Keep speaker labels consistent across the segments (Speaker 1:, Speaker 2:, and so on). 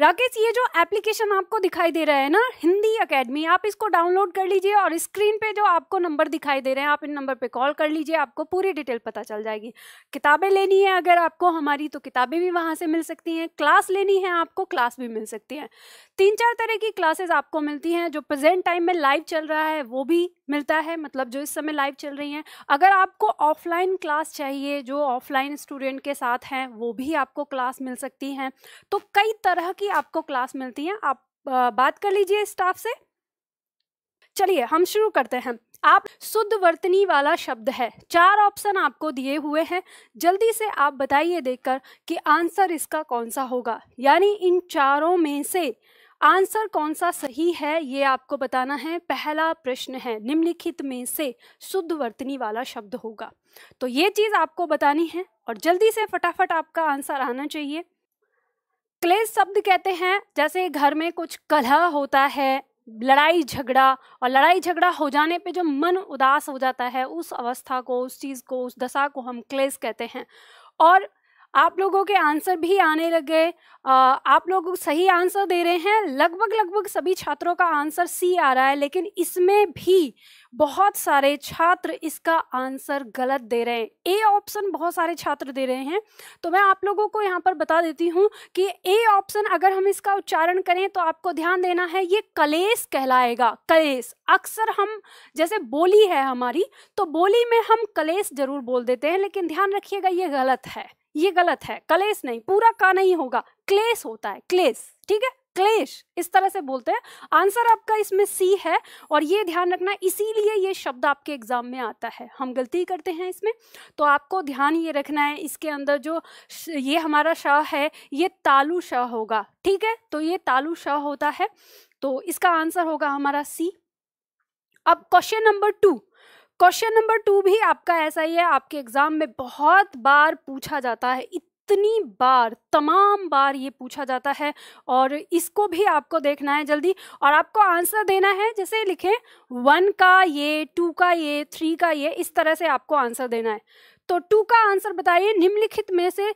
Speaker 1: राकेश ये जो एप्लीकेशन आपको दिखाई दे रहा है ना हिंदी अकेडमी आप इसको डाउनलोड कर लीजिए और स्क्रीन पे जो आपको नंबर दिखाई दे रहे हैं आप इन नंबर पे कॉल कर लीजिए आपको पूरी डिटेल पता चल जाएगी किताबें लेनी है अगर आपको हमारी तो किताबें भी वहाँ से मिल सकती हैं क्लास लेनी है आपको क्लास भी मिल सकती है तीन चार तरह की क्लासेज आपको मिलती हैं जो प्रजेंट टाइम में लाइव चल रहा है वो भी मिलता है मतलब जो इस समय लाइव चल रही हैं अगर आपको ऑफलाइन क्लास चाहिए जो ऑफलाइन स्टूडेंट के साथ हैं वो भी आपको क्लास मिल सकती हैं तो कई तरह की आपको क्लास मिलती हैं आप बात कर लीजिए स्टाफ से चलिए हम शुरू करते हैं आप शुद्ध वर्तनी वाला शब्द है चार ऑप्शन आपको दिए हुए हैं जल्दी से आप बताइए देखकर कि आंसर इसका कौन सा होगा यानी इन चारों में से आंसर कौन सा सही है ये आपको बताना है पहला प्रश्न है निम्नलिखित में से शुद्ध वर्तनी वाला शब्द होगा तो ये चीज़ आपको बतानी है और जल्दी से फटाफट आपका आंसर आना चाहिए क्लेश शब्द कहते हैं जैसे घर में कुछ कलह होता है लड़ाई झगड़ा और लड़ाई झगड़ा हो जाने पे जो मन उदास हो जाता है उस अवस्था को उस चीज़ को उस दशा को हम क्लेश कहते हैं और आप लोगों के आंसर भी आने लग गए आप लोग सही आंसर दे रहे हैं लगभग लगभग सभी छात्रों का आंसर सी आ रहा है लेकिन इसमें भी बहुत सारे छात्र इसका आंसर गलत दे रहे हैं ए ऑप्शन बहुत सारे छात्र दे रहे हैं तो मैं आप लोगों को यहाँ पर बता देती हूँ कि ए ऑप्शन अगर हम इसका उच्चारण करें तो आपको ध्यान देना है ये कलेस कहलाएगा कलेस अक्सर हम जैसे बोली है हमारी तो बोली में हम कलेस जरूर बोल देते हैं लेकिन ध्यान रखिएगा ये गलत है ये गलत है कलेश नहीं पूरा का नहीं होगा क्लेश होता है क्लेश ठीक है क्लेश इस तरह से बोलते हैं आंसर आपका इसमें सी है और ये ध्यान रखना इसीलिए ये शब्द आपके एग्जाम में आता है हम गलती करते हैं इसमें तो आपको ध्यान ये रखना है इसके अंदर जो ये हमारा शाह है ये तालु शाह होगा ठीक है तो ये तालु शाह होता है तो इसका आंसर होगा हमारा सी अब question number two question number two भी आपका ऐसा ही है आपके एग्ज़ाम में बहुत बार पूछा जाता है इतनी बार तमाम बार ये पूछा जाता है और इसको भी आपको देखना है जल्दी और आपको आंसर देना है जैसे लिखें वन का ये टू का ये थ्री का ये इस तरह से आपको आंसर देना है तो टू का आंसर बताइए निम्नलिखित में से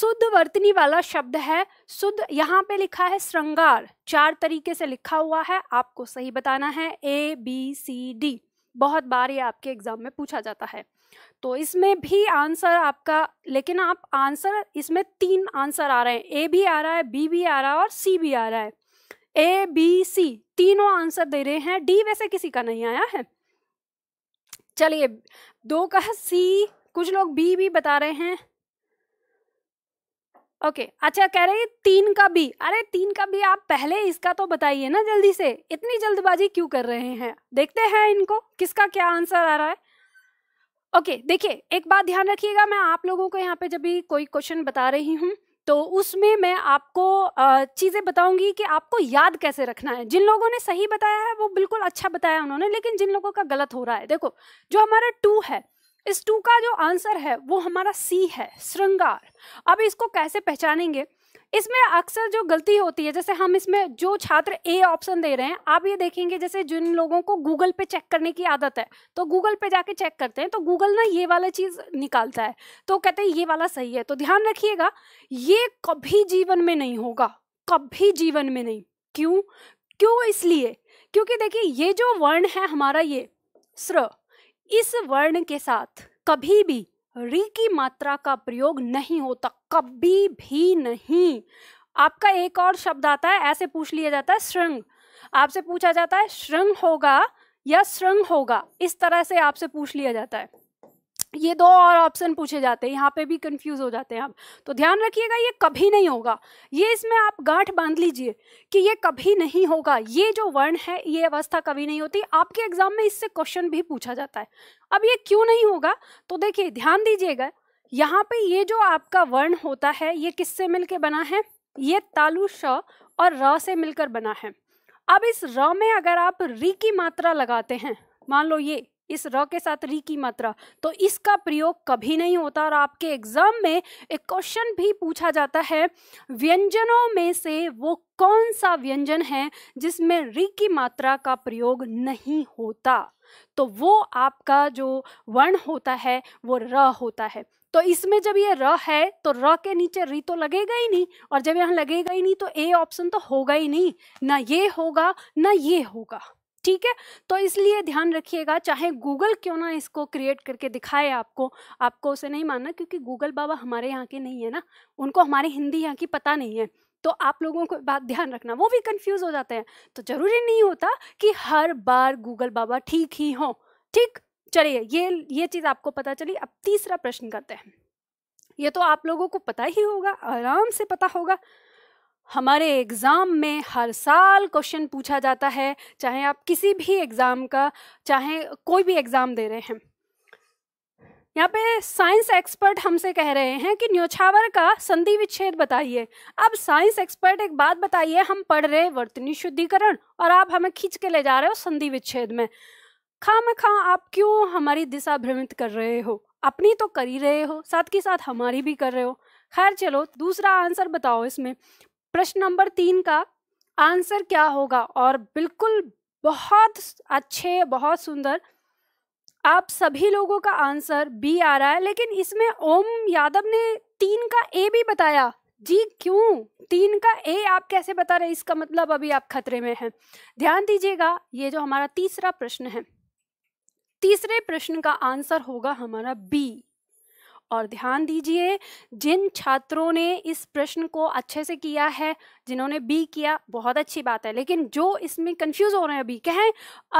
Speaker 1: शुद्ध वर्तनी वाला शब्द है शुद्ध यहाँ पे लिखा है श्रृंगार चार तरीके से लिखा हुआ है आपको सही बताना है ए बी सी डी बहुत बार ये आपके एग्ज़ाम में पूछा जाता है तो इसमें भी आंसर आपका लेकिन आप आंसर इसमें तीन आंसर आ रहे हैं ए भी आ रहा है बी भी आ रहा है और सी भी आ रहा है ए बी सी तीनों आंसर दे रहे हैं डी वैसे किसी का नहीं आया है चलिए दो का सी कुछ लोग बी भी बता रहे हैं ओके okay, अच्छा कह रहे तीन का भी अरे तीन का भी आप पहले इसका तो बताइए ना जल्दी से इतनी जल्दबाजी क्यों कर रहे हैं देखते हैं इनको किसका क्या आंसर आ रहा है ओके okay, देखिए एक बात ध्यान रखिएगा मैं आप लोगों को यहाँ पे जब भी कोई क्वेश्चन बता रही हूँ तो उसमें मैं आपको चीज़ें बताऊंगी कि आपको याद कैसे रखना है जिन लोगों ने सही बताया है वो बिल्कुल अच्छा बताया उन्होंने लेकिन जिन लोगों का गलत हो रहा है देखो जो हमारा टू है इस टू का जो आंसर है वो हमारा सी है श्रृंगार अब इसको कैसे पहचानेंगे इसमें अक्सर जो गलती होती है जैसे हम इसमें जो छात्र ए ऑप्शन दे रहे हैं आप ये देखेंगे जैसे जिन लोगों को गूगल पे चेक करने की आदत है तो गूगल पे जाके चेक करते हैं तो गूगल ना ये वाला चीज़ निकालता है तो कहते हैं ये वाला सही है तो ध्यान रखिएगा ये कभी जीवन में नहीं होगा कभी जीवन में नहीं क्यों क्यों इसलिए क्योंकि देखिए ये जो वर्ण है हमारा ये स्र इस वर्ण के साथ कभी भी री की मात्रा का प्रयोग नहीं होता कभी भी नहीं आपका एक और शब्द आता है ऐसे पूछ लिया जाता है श्रृंग आपसे पूछा जाता है श्रृंग होगा या श्रृंग होगा इस तरह से आपसे पूछ लिया जाता है ये दो और ऑप्शन पूछे जाते हैं यहाँ पे भी कंफ्यूज हो जाते हैं आप तो ध्यान रखिएगा ये कभी नहीं होगा ये इसमें आप गांठ बांध लीजिए कि ये कभी नहीं होगा ये जो वर्ण है ये अवस्था कभी नहीं होती आपके एग्जाम में इससे क्वेश्चन भी पूछा जाता है अब ये क्यों नहीं होगा तो देखिए ध्यान दीजिएगा यहाँ पे ये जो आपका वर्ण होता है ये किससे मिलकर बना है ये तालु श और र से मिलकर बना है अब इस र में अगर आप री की मात्रा लगाते हैं मान लो ये इस र के साथ री की मात्रा तो इसका प्रयोग कभी नहीं होता और आपके एग्जाम में एक क्वेश्चन भी पूछा जाता है व्यंजनों में से वो कौन सा व्यंजन है जिसमें री की मात्रा का प्रयोग नहीं होता तो वो आपका जो वर्ण होता है वो र होता है तो इसमें जब ये र है तो र के नीचे री तो लगेगा ही नहीं और जब यहाँ लगेगा ही नहीं तो ए ऑप्शन तो होगा ही नहीं ना ये होगा ना ये होगा ठीक है तो इसलिए ध्यान रखिएगा चाहे गूगल क्यों ना इसको क्रिएट करके दिखाए आपको आपको उसे नहीं मानना क्योंकि गूगल बाबा हमारे यहाँ के नहीं है ना उनको हमारे हिंदी यहाँ की पता नहीं है तो आप लोगों को बात ध्यान रखना वो भी कंफ्यूज हो जाते हैं तो ज़रूरी नहीं होता कि हर बार गूगल बाबा ठीक ही हो ठीक चलिए ये ये चीज़ आपको पता चली अब तीसरा प्रश्न करते हैं ये तो आप लोगों को पता ही होगा आराम से पता होगा हमारे एग्ज़ाम में हर साल क्वेश्चन पूछा जाता है चाहे आप किसी भी एग्ज़ाम का चाहे कोई भी एग्ज़ाम दे रहे हैं यहाँ पे साइंस एक्सपर्ट हमसे कह रहे हैं कि न्योछावर का संधि विच्छेद बताइए अब साइंस एक्सपर्ट एक बात बताइए हम पढ़ रहे वर्तनी शुद्धिकरण और आप हमें खींच के ले जा रहे हो संधि विच्छेद में खाम खां आप क्यों हमारी दिशा भ्रमित कर रहे हो अपनी तो कर ही रहे हो साथ के साथ हमारी भी कर रहे हो खैर चलो दूसरा आंसर बताओ इसमें प्रश्न नंबर तीन का आंसर क्या होगा और बिल्कुल बहुत अच्छे बहुत सुंदर आप सभी लोगों का आंसर बी आ रहा है लेकिन इसमें ओम यादव ने तीन का ए भी बताया जी क्यों तीन का ए आप कैसे बता रहे इसका मतलब अभी आप खतरे में हैं ध्यान दीजिएगा ये जो हमारा तीसरा प्रश्न है तीसरे प्रश्न का आंसर होगा हमारा बी और ध्यान दीजिए जिन छात्रों ने इस प्रश्न को अच्छे से किया है जिन्होंने बी किया बहुत अच्छी बात है लेकिन जो इसमें कंफ्यूज हो रहे हैं अभी कहें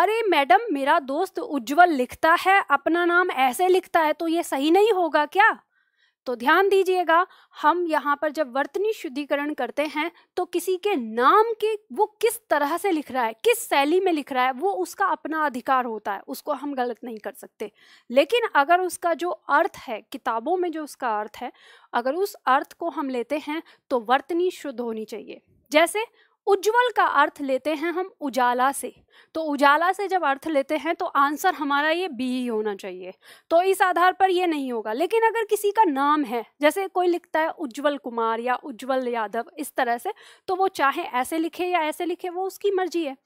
Speaker 1: अरे मैडम मेरा दोस्त उज्जवल लिखता है अपना नाम ऐसे लिखता है तो ये सही नहीं होगा क्या तो ध्यान दीजिएगा हम यहाँ पर जब वर्तनी शुद्धिकरण करते हैं तो किसी के नाम के वो किस तरह से लिख रहा है किस शैली में लिख रहा है वो उसका अपना अधिकार होता है उसको हम गलत नहीं कर सकते लेकिन अगर उसका जो अर्थ है किताबों में जो उसका अर्थ है अगर उस अर्थ को हम लेते हैं तो वर्तनी शुद्ध होनी चाहिए जैसे उज्जवल का अर्थ लेते हैं हम उजाला से तो उजाला से जब अर्थ लेते हैं तो आंसर हमारा ये बी ही होना चाहिए तो इस आधार पर ये नहीं होगा लेकिन अगर किसी का नाम है जैसे कोई लिखता है उज्जवल कुमार या उज्जवल यादव इस तरह से तो वो चाहे ऐसे लिखे या ऐसे लिखे वो उसकी मर्जी है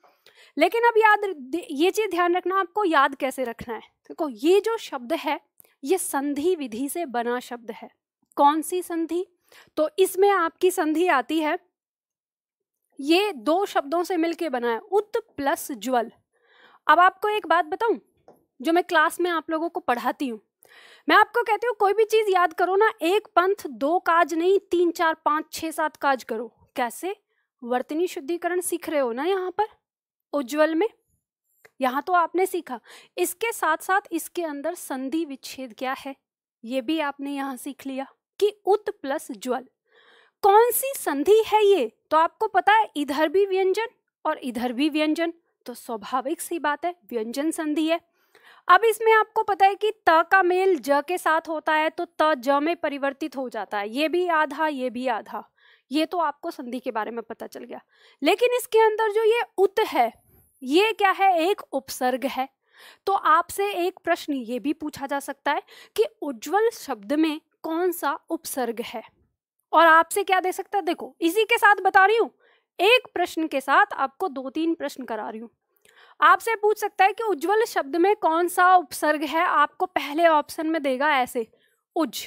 Speaker 1: लेकिन अब याद ये चीज़ ध्यान रखना आपको याद कैसे रखना है देखो ये जो शब्द है ये संधि विधि से बना शब्द है कौन सी संधि तो इसमें आपकी संधि आती है ये दो शब्दों से मिलके बना है उत प्लस ज्वल अब आपको एक बात बताऊं जो मैं क्लास में आप लोगों को पढ़ाती हूँ मैं आपको कहती हूँ कोई भी चीज़ याद करो ना एक पंथ दो काज नहीं तीन चार पांच छह सात काज करो कैसे वर्तनी शुद्धिकरण सीख रहे हो ना यहाँ पर उज्जवल में यहाँ तो आपने सीखा इसके साथ साथ इसके अंदर संधि विच्छेद क्या है ये भी आपने यहाँ सीख लिया कि उत प्लस ज्वल कौन सी संधि है ये तो आपको पता है इधर भी व्यंजन और इधर भी व्यंजन तो स्वाभाविक सी बात है व्यंजन संधि है अब इसमें आपको पता है कि त का मेल ज के साथ होता है तो त ज में परिवर्तित हो जाता है ये भी आधा ये भी आधा ये तो आपको संधि के बारे में पता चल गया लेकिन इसके अंदर जो ये उत है ये क्या है एक उपसर्ग है तो आपसे एक प्रश्न ये भी पूछा जा सकता है कि उज्जवल शब्द में कौन सा उपसर्ग है और आपसे क्या दे सकता है देखो इसी के साथ बता रही हूँ एक प्रश्न के साथ आपको दो तीन प्रश्न करा रही हूँ आपसे पूछ सकता है कि उज्जवल शब्द में कौन सा उपसर्ग है आपको पहले ऑप्शन में देगा ऐसे उज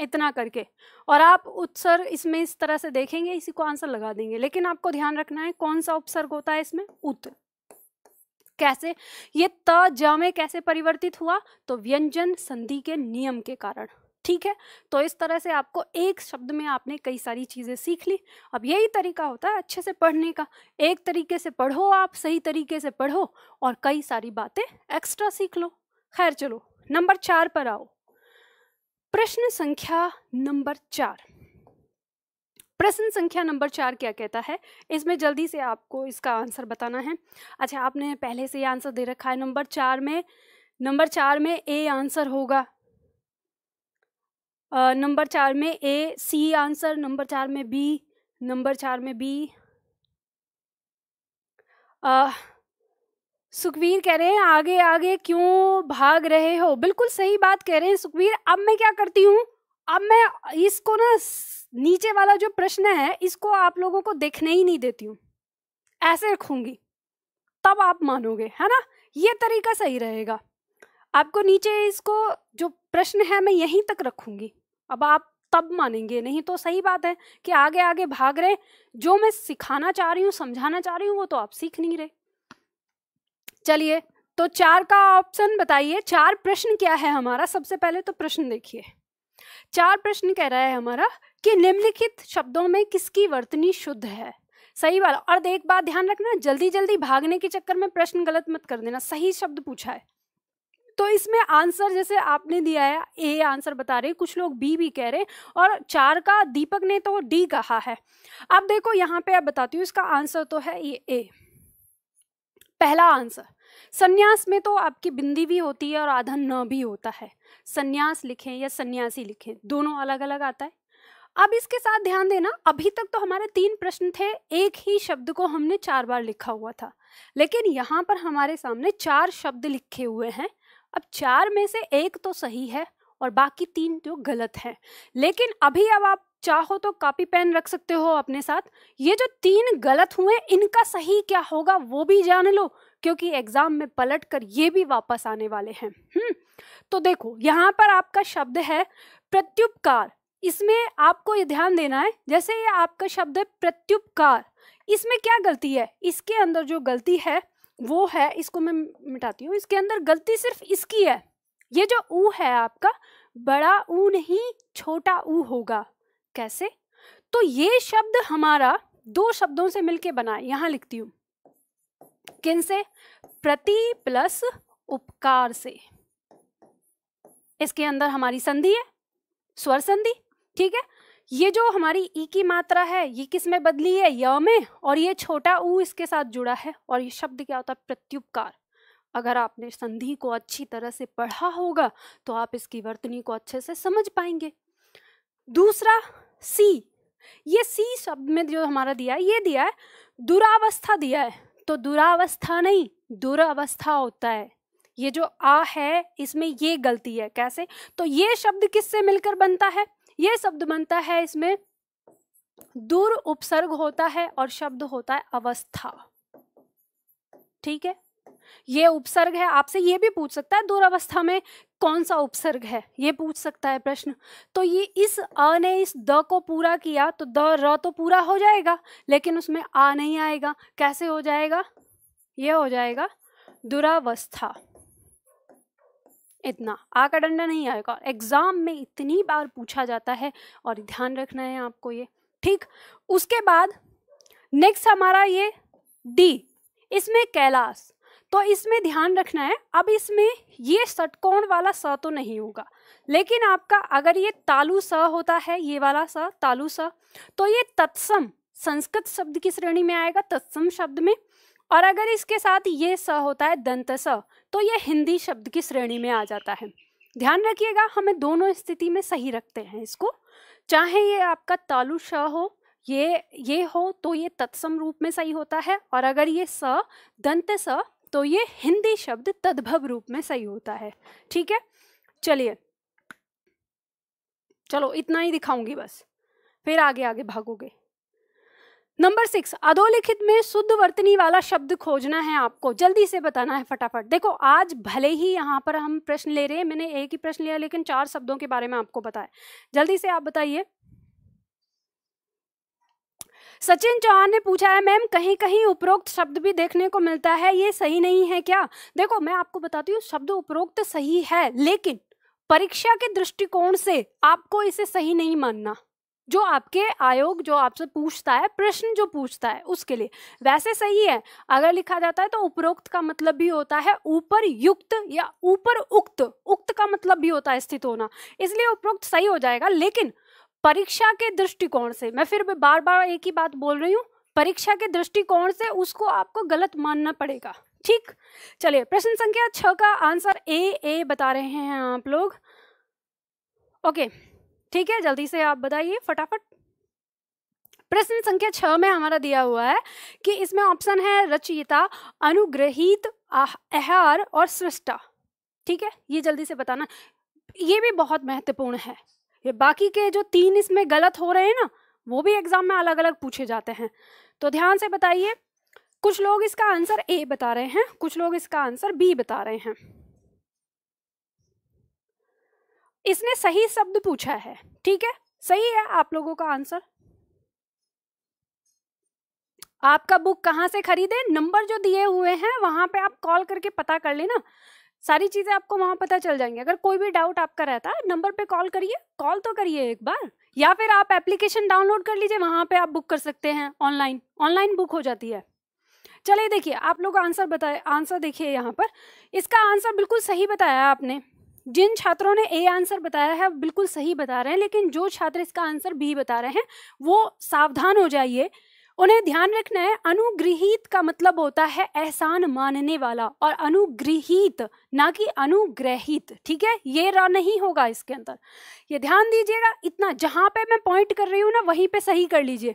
Speaker 1: इतना करके और आप उत्सर्ग इसमें इस तरह से देखेंगे इसी को आंसर लगा देंगे लेकिन आपको ध्यान रखना है कौन सा उपसर्ग होता है इसमें उत कैसे ये त ज में कैसे परिवर्तित हुआ तो व्यंजन संधि के नियम के कारण ठीक है तो इस तरह से आपको एक शब्द में आपने कई सारी चीज़ें सीख ली अब यही तरीका होता है अच्छे से पढ़ने का एक तरीके से पढ़ो आप सही तरीके से पढ़ो और कई सारी बातें एक्स्ट्रा सीख लो खैर चलो नंबर चार पर आओ प्रश्न संख्या नंबर चार प्रश्न संख्या नंबर चार क्या कहता है इसमें जल्दी से आपको इसका आंसर बताना है अच्छा आपने पहले से ही आंसर दे रखा है नंबर चार में नंबर चार में ए आंसर होगा नंबर चार में ए सी आंसर नंबर चार में बी नंबर चार में बी सुखवीर कह रहे हैं आगे आगे क्यों भाग रहे हो बिल्कुल सही बात कह रहे हैं सुखवीर अब मैं क्या करती हूँ अब मैं इसको ना नीचे वाला जो प्रश्न है इसको आप लोगों को देखने ही नहीं देती हूँ ऐसे रखूंगी तब आप मानोगे है ना ये तरीका सही रहेगा आपको नीचे इसको जो प्रश्न है मैं यहीं तक रखूंगी अब आप तब मानेंगे नहीं तो सही बात है कि आगे आगे भाग रहे जो मैं सिखाना चाह रही हूँ समझाना चाह रही हूँ वो तो आप सीख नहीं रहे चलिए तो चार का ऑप्शन बताइए चार प्रश्न क्या है हमारा सबसे पहले तो प्रश्न देखिए चार प्रश्न कह रहा है हमारा कि निम्नलिखित शब्दों में किसकी वर्तनी शुद्ध है सही बात और एक बात ध्यान रखना जल्दी जल्दी भागने के चक्कर में प्रश्न गलत मत कर देना सही शब्द पूछा है तो इसमें आंसर जैसे आपने दिया है ए आंसर बता रहे कुछ लोग बी भी कह रहे और चार का दीपक ने तो डी कहा है अब देखो यहाँ पे अब बताती हूँ इसका आंसर तो है ये ए पहला आंसर संन्यास में तो आपकी बिंदी भी होती है और आधा न भी होता है संन्यास लिखें या सन्यासी लिखें दोनों अलग अलग आता है अब इसके साथ ध्यान देना अभी तक तो हमारे तीन प्रश्न थे एक ही शब्द को हमने चार बार लिखा हुआ था लेकिन यहाँ पर हमारे सामने चार शब्द लिखे हुए हैं अब चार में से एक तो सही है और बाकी तीन जो तो गलत हैं लेकिन अभी अब आप चाहो तो कॉपी पेन रख सकते हो अपने साथ ये जो तीन गलत हुए इनका सही क्या होगा वो भी जान लो क्योंकि एग्जाम में पलट कर ये भी वापस आने वाले हैं हम्म, तो देखो यहाँ पर आपका शब्द है प्रत्युपकार इसमें आपको ये ध्यान देना है जैसे ये आपका शब्द है प्रत्युपकार इसमें क्या गलती है इसके अंदर जो गलती है वो है इसको मैं मिटाती हूँ इसके अंदर गलती सिर्फ इसकी है ये जो ऊ है आपका बड़ा ऊ नहीं छोटा ऊ होगा कैसे तो ये शब्द हमारा दो शब्दों से मिलके बना है यहाँ लिखती हूँ किन से प्रति प्लस उपकार से इसके अंदर हमारी संधि है स्वर संधि ठीक है ये जो हमारी ई की मात्रा है ये किस में बदली है य में और ये छोटा ऊ इसके साथ जुड़ा है और ये शब्द क्या होता है प्रत्युपकार अगर आपने संधि को अच्छी तरह से पढ़ा होगा तो आप इसकी वर्तनी को अच्छे से समझ पाएंगे दूसरा सी ये सी शब्द में जो हमारा दिया है ये दिया है दुरावस्था दिया है तो दुरावस्था नहीं दुरावस्था होता है ये जो आ है इसमें ये गलती है कैसे तो ये शब्द किससे मिलकर बनता है ये शब्द बनता है इसमें दूर उपसर्ग होता है और शब्द होता है अवस्था ठीक है ये उपसर्ग है आपसे ये भी पूछ सकता है दूर अवस्था में कौन सा उपसर्ग है ये पूछ सकता है प्रश्न तो ये इस अ ने इस द को पूरा किया तो द र तो पूरा हो जाएगा लेकिन उसमें आ नहीं आएगा कैसे हो जाएगा ये हो जाएगा दुरावस्था इतना आका डंडा नहीं आएगा एग्ज़ाम में इतनी बार पूछा जाता है और ध्यान रखना है आपको ये ठीक उसके बाद नेक्स्ट हमारा ये डी इसमें कैलाश तो इसमें ध्यान रखना है अब इसमें ये षटकोण वाला स तो नहीं होगा लेकिन आपका अगर ये तालु स होता है ये वाला स तालु स तो ये तत्सम संस्कृत शब्द की श्रेणी में आएगा तत्सम शब्द में और अगर इसके साथ ये स होता है दंत स तो ये हिंदी शब्द की श्रेणी में आ जाता है ध्यान रखिएगा हमें दोनों स्थिति में सही रखते हैं इसको चाहे ये आपका तालु श हो ये ये हो तो ये तत्सम रूप में सही होता है और अगर ये स दंत स तो ये हिंदी शब्द तद्भव रूप में सही होता है ठीक है चलिए चलो इतना ही दिखाऊंगी बस फिर आगे आगे भागोगे नंबर सिक्स अधोलिखित में शुद्ध वर्तनी वाला शब्द खोजना है आपको जल्दी से बताना है फटाफट देखो आज भले ही यहाँ पर हम प्रश्न ले रहे हैं मैंने एक ही प्रश्न लिया लेकिन चार शब्दों के बारे में आपको बताया जल्दी से आप बताइए सचिन चौहान ने पूछा है मैम कहीं कहीं उपरोक्त शब्द भी देखने को मिलता है ये सही नहीं है क्या देखो मैं आपको बताती हूँ शब्द उपरोक्त सही है लेकिन परीक्षा के दृष्टिकोण से आपको इसे सही नहीं मानना जो आपके आयोग जो आपसे पूछता है प्रश्न जो पूछता है उसके लिए वैसे सही है अगर लिखा जाता है तो उपरोक्त का मतलब भी होता है ऊपर युक्त या ऊपर उक्त उक्त का मतलब भी होता है स्थित होना इसलिए उपरोक्त सही हो जाएगा लेकिन परीक्षा के दृष्टिकोण से मैं फिर भी बार बार एक ही बात बोल रही हूँ परीक्षा के दृष्टिकोण से उसको आपको गलत मानना पड़ेगा ठीक चलिए प्रश्न संख्या छ का आंसर ए ए बता रहे हैं आप लोग ओके ठीक है जल्दी से आप बताइए फटाफट प्रश्न संख्या छह में हमारा दिया हुआ है कि इसमें ऑप्शन है रचयिता अनुग्रहित आहार और सृष्टा ठीक है ये जल्दी से बताना ये भी बहुत महत्वपूर्ण है ये बाकी के जो तीन इसमें गलत हो रहे हैं ना वो भी एग्जाम में अलग अलग पूछे जाते हैं तो ध्यान से बताइए कुछ लोग इसका आंसर ए बता रहे हैं कुछ लोग इसका आंसर बी बता रहे हैं इसने सही शब्द पूछा है ठीक है सही है आप लोगों का आंसर आपका बुक कहाँ से खरीदे नंबर जो दिए हुए हैं वहां पे आप कॉल करके पता कर लेना सारी चीज़ें आपको वहां पता चल जाएंगी अगर कोई भी डाउट आपका रहता है नंबर पे कॉल करिए कॉल तो करिए एक बार या फिर आप एप्लीकेशन डाउनलोड कर लीजिए वहां पे आप बुक कर सकते हैं ऑनलाइन ऑनलाइन बुक हो जाती है चलिए देखिए आप लोग आंसर बताए आंसर देखिए यहाँ पर इसका आंसर बिल्कुल सही बताया आपने जिन छात्रों ने ए आंसर बताया है बिल्कुल सही बता रहे हैं लेकिन जो छात्र इसका आंसर बी बता रहे हैं वो सावधान हो जाइए उन्हें ध्यान रखना है अनुग्रहित का मतलब होता है एहसान मानने वाला और अनुग्रहित ना कि अनुग्रहित ठीक है ये रा नहीं होगा इसके अंदर ये ध्यान दीजिएगा इतना जहाँ पे मैं पॉइंट कर रही हूँ ना वहीं पे सही कर लीजिए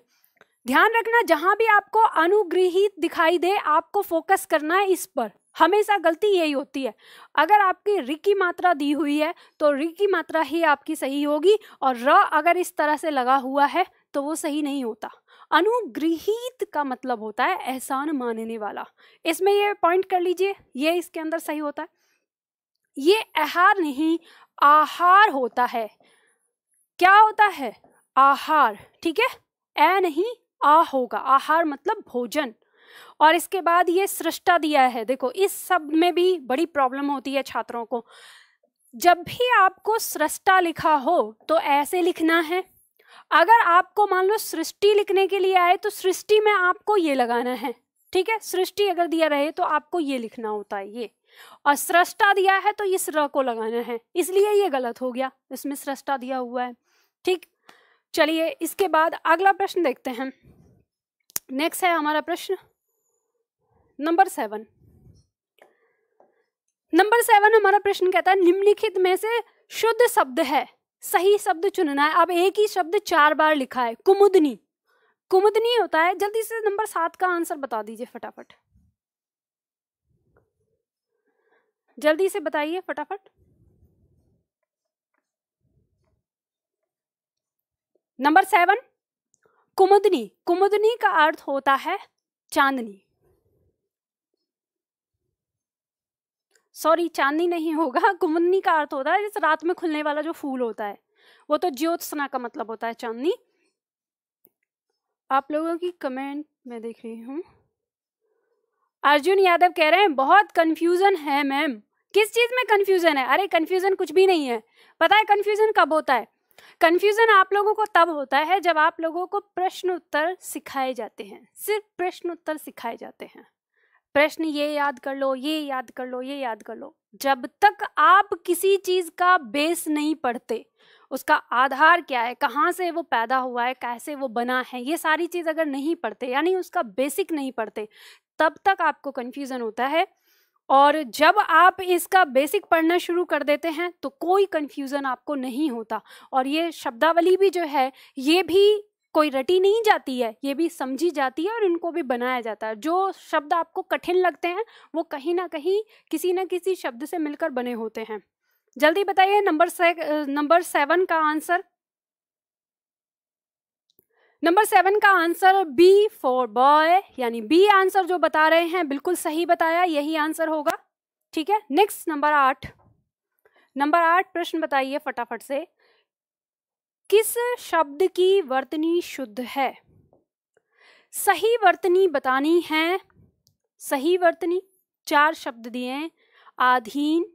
Speaker 1: ध्यान रखना जहाँ भी आपको अनुग्रहित दिखाई दे आपको फोकस करना है इस पर हमेशा गलती यही होती है अगर आपकी रि की मात्रा दी हुई है तो रि की मात्रा ही आपकी सही होगी और र अगर इस तरह से लगा हुआ है तो वो सही नहीं होता अनुगृहित का मतलब होता है एहसान मानने वाला इसमें ये पॉइंट कर लीजिए ये इसके अंदर सही होता है ये आहार नहीं आहार होता है क्या होता है आहार ठीक है ए नहीं आ होगा आहार मतलब भोजन और इसके बाद ये सृष्टा दिया है देखो इस सब में भी बड़ी प्रॉब्लम होती है छात्रों को जब भी आपको सृष्टा लिखा हो तो ऐसे लिखना है अगर आपको मान लो सृष्टि लिखने के लिए आए तो सृष्टि में आपको ये लगाना है ठीक है सृष्टि अगर दिया रहे तो आपको ये लिखना होता है ये और सृष्टा दिया है तो इस र को लगाना है इसलिए ये गलत हो गया इसमें सृष्टा दिया हुआ है ठीक चलिए इसके बाद अगला प्रश्न देखते हैं नेक्स्ट है हमारा प्रश्न नंबर सेवन नंबर सेवन हमारा प्रश्न कहता है निम्नलिखित में से शुद्ध शब्द है सही शब्द चुनना है अब एक ही शब्द चार बार लिखा है कुमुदनी कुमुदनी होता है जल्दी से नंबर सात का आंसर बता दीजिए फटाफट जल्दी से बताइए फटाफट नंबर सेवन कुमुदनी कुमुदनी का अर्थ होता है चांदनी सॉरी चांदनी नहीं होगा गुमन्नी का अर्थ होता है जैसे रात में खुलने वाला जो फूल होता है वो तो ज्योत्सना का मतलब होता है चांदनी आप लोगों की कमेंट मैं देख रही हूँ अर्जुन यादव कह रहे हैं बहुत कंफ्यूजन है मैम किस चीज़ में कंफ्यूजन है अरे कंफ्यूजन कुछ भी नहीं है पता है कंफ्यूजन कब होता है कंफ्यूजन आप लोगों को तब होता है जब आप लोगों को प्रश्न उत्तर सिखाए जाते हैं सिर्फ प्रश्न उत्तर सिखाए जाते हैं प्रश्न ये याद कर लो ये याद कर लो ये याद कर लो जब तक आप किसी चीज का बेस नहीं पढ़ते उसका आधार क्या है कहाँ से वो पैदा हुआ है कैसे वो बना है ये सारी चीज़ अगर नहीं पढ़ते यानी उसका बेसिक नहीं पढ़ते तब तक आपको कन्फ्यूज़न होता है और जब आप इसका बेसिक पढ़ना शुरू कर देते हैं तो कोई कन्फ्यूज़न आपको नहीं होता और ये शब्दावली भी जो है ये भी कोई रटी नहीं जाती है ये भी समझी जाती है और इनको भी बनाया जाता है जो शब्द आपको कठिन लगते हैं वो कहीं ना कहीं किसी ना किसी शब्द से मिलकर बने होते हैं जल्दी बताइए नंबर से नंबर सेवन का आंसर नंबर सेवन का आंसर बी फॉर बॉय यानी बी आंसर जो बता रहे हैं बिल्कुल सही बताया यही आंसर होगा ठीक है नेक्स्ट नंबर आठ नंबर आठ प्रश्न बताइए फटाफट से किस शब्द की वर्तनी शुद्ध है सही वर्तनी बतानी है सही वर्तनी चार शब्द दिए हैं आधीन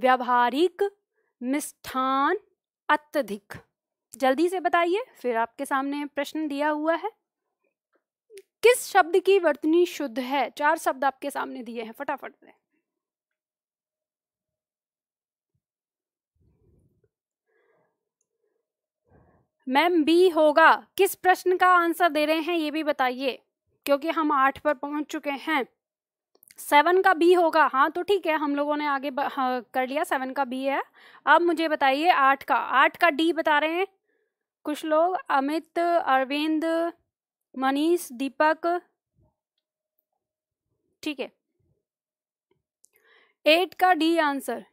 Speaker 1: व्यावहारिक मिष्ठान अत्यधिक जल्दी से बताइए फिर आपके सामने प्रश्न दिया हुआ है किस शब्द की वर्तनी शुद्ध है चार शब्द आपके सामने दिए हैं फटाफट से मैम बी होगा किस प्रश्न का आंसर दे रहे हैं ये भी बताइए क्योंकि हम आठ पर पहुंच चुके हैं सेवन का बी होगा हाँ तो ठीक है हम लोगों ने आगे कर लिया सेवन का बी है अब मुझे बताइए आठ का आठ का डी बता रहे हैं कुछ लोग अमित अरविंद मनीष दीपक ठीक है एट का D answer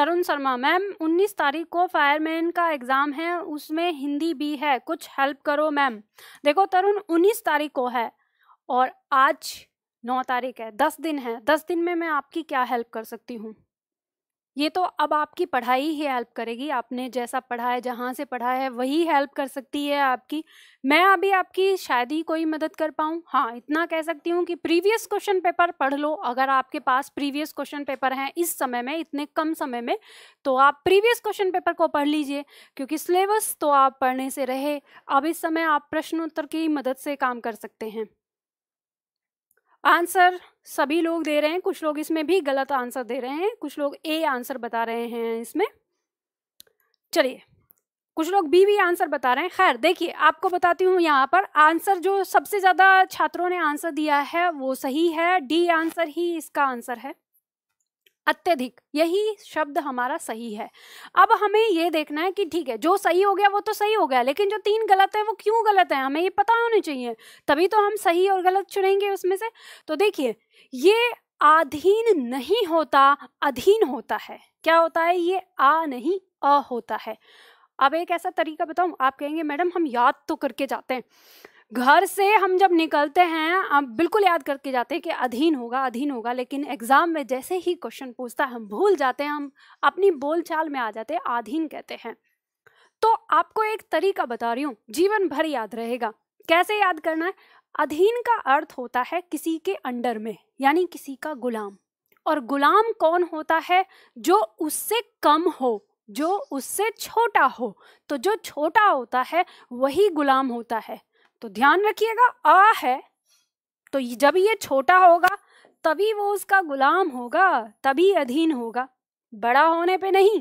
Speaker 1: Tarun Sharma ma'am 19 तारीख को फायरमैन का एग्ज़ाम है उसमें हिंदी भी है कुछ हेल्प करो मैम देखो तरुण 19 तारीख को है और आज नौ तारीख है दस दिन है दस दिन में मैं आपकी क्या हेल्प कर सकती हूँ ये तो अब आपकी पढ़ाई ही हेल्प करेगी आपने जैसा पढ़ा है जहाँ से पढ़ा है वही हेल्प कर सकती है आपकी मैं अभी आपकी शायद ही कोई मदद कर पाऊँ हाँ इतना कह सकती हूँ कि प्रीवियस क्वेश्चन पेपर पढ़ लो अगर आपके पास प्रीवियस क्वेश्चन पेपर हैं इस समय में इतने कम समय में तो आप प्रीवियस क्वेश्चन पेपर को पढ़ लीजिए क्योंकि सिलेबस तो आप पढ़ने से रहे अब इस समय आप प्रश्नोत्तर की मदद से काम कर सकते हैं आंसर सभी लोग दे रहे हैं कुछ लोग इसमें भी गलत आंसर दे रहे हैं कुछ लोग ए आंसर बता रहे हैं इसमें चलिए कुछ लोग बी भी आंसर बता रहे हैं खैर देखिए आपको बताती हूँ यहाँ पर आंसर जो सबसे ज़्यादा छात्रों ने आंसर दिया है वो सही है डी आंसर ही इसका आंसर है अत्यधिक यही शब्द हमारा सही है अब हमें ये देखना है कि ठीक है जो सही हो गया वो तो सही हो गया लेकिन जो तीन गलत है वो क्यों गलत है हमें ये पता होने चाहिए तभी तो हम सही और गलत चुनेंगे उसमें से तो देखिए ये आधीन नहीं होता अधीन होता है क्या होता है ये आ नहीं अ होता है अब एक ऐसा तरीका बताऊं आप कहेंगे मैडम हम याद तो करके जाते हैं घर से हम जब निकलते हैं हम बिल्कुल याद करके जाते हैं कि अधीन होगा अधीन होगा लेकिन एग्ज़ाम में जैसे ही क्वेश्चन पूछता है हम भूल जाते हैं हम अपनी बोलचाल में आ जाते हैं अधीन कहते हैं तो आपको एक तरीका बता रही हूँ जीवन भर याद रहेगा कैसे याद करना है अधीन का अर्थ होता है किसी के अंडर में यानी किसी का गुलाम और गुलाम कौन होता है जो उससे कम हो जो उससे छोटा हो तो जो छोटा होता है वही गुलाम होता है तो ध्यान रखिएगा आ है तो जब ये छोटा होगा तभी वो उसका गुलाम होगा तभी अधीन होगा बड़ा होने पे नहीं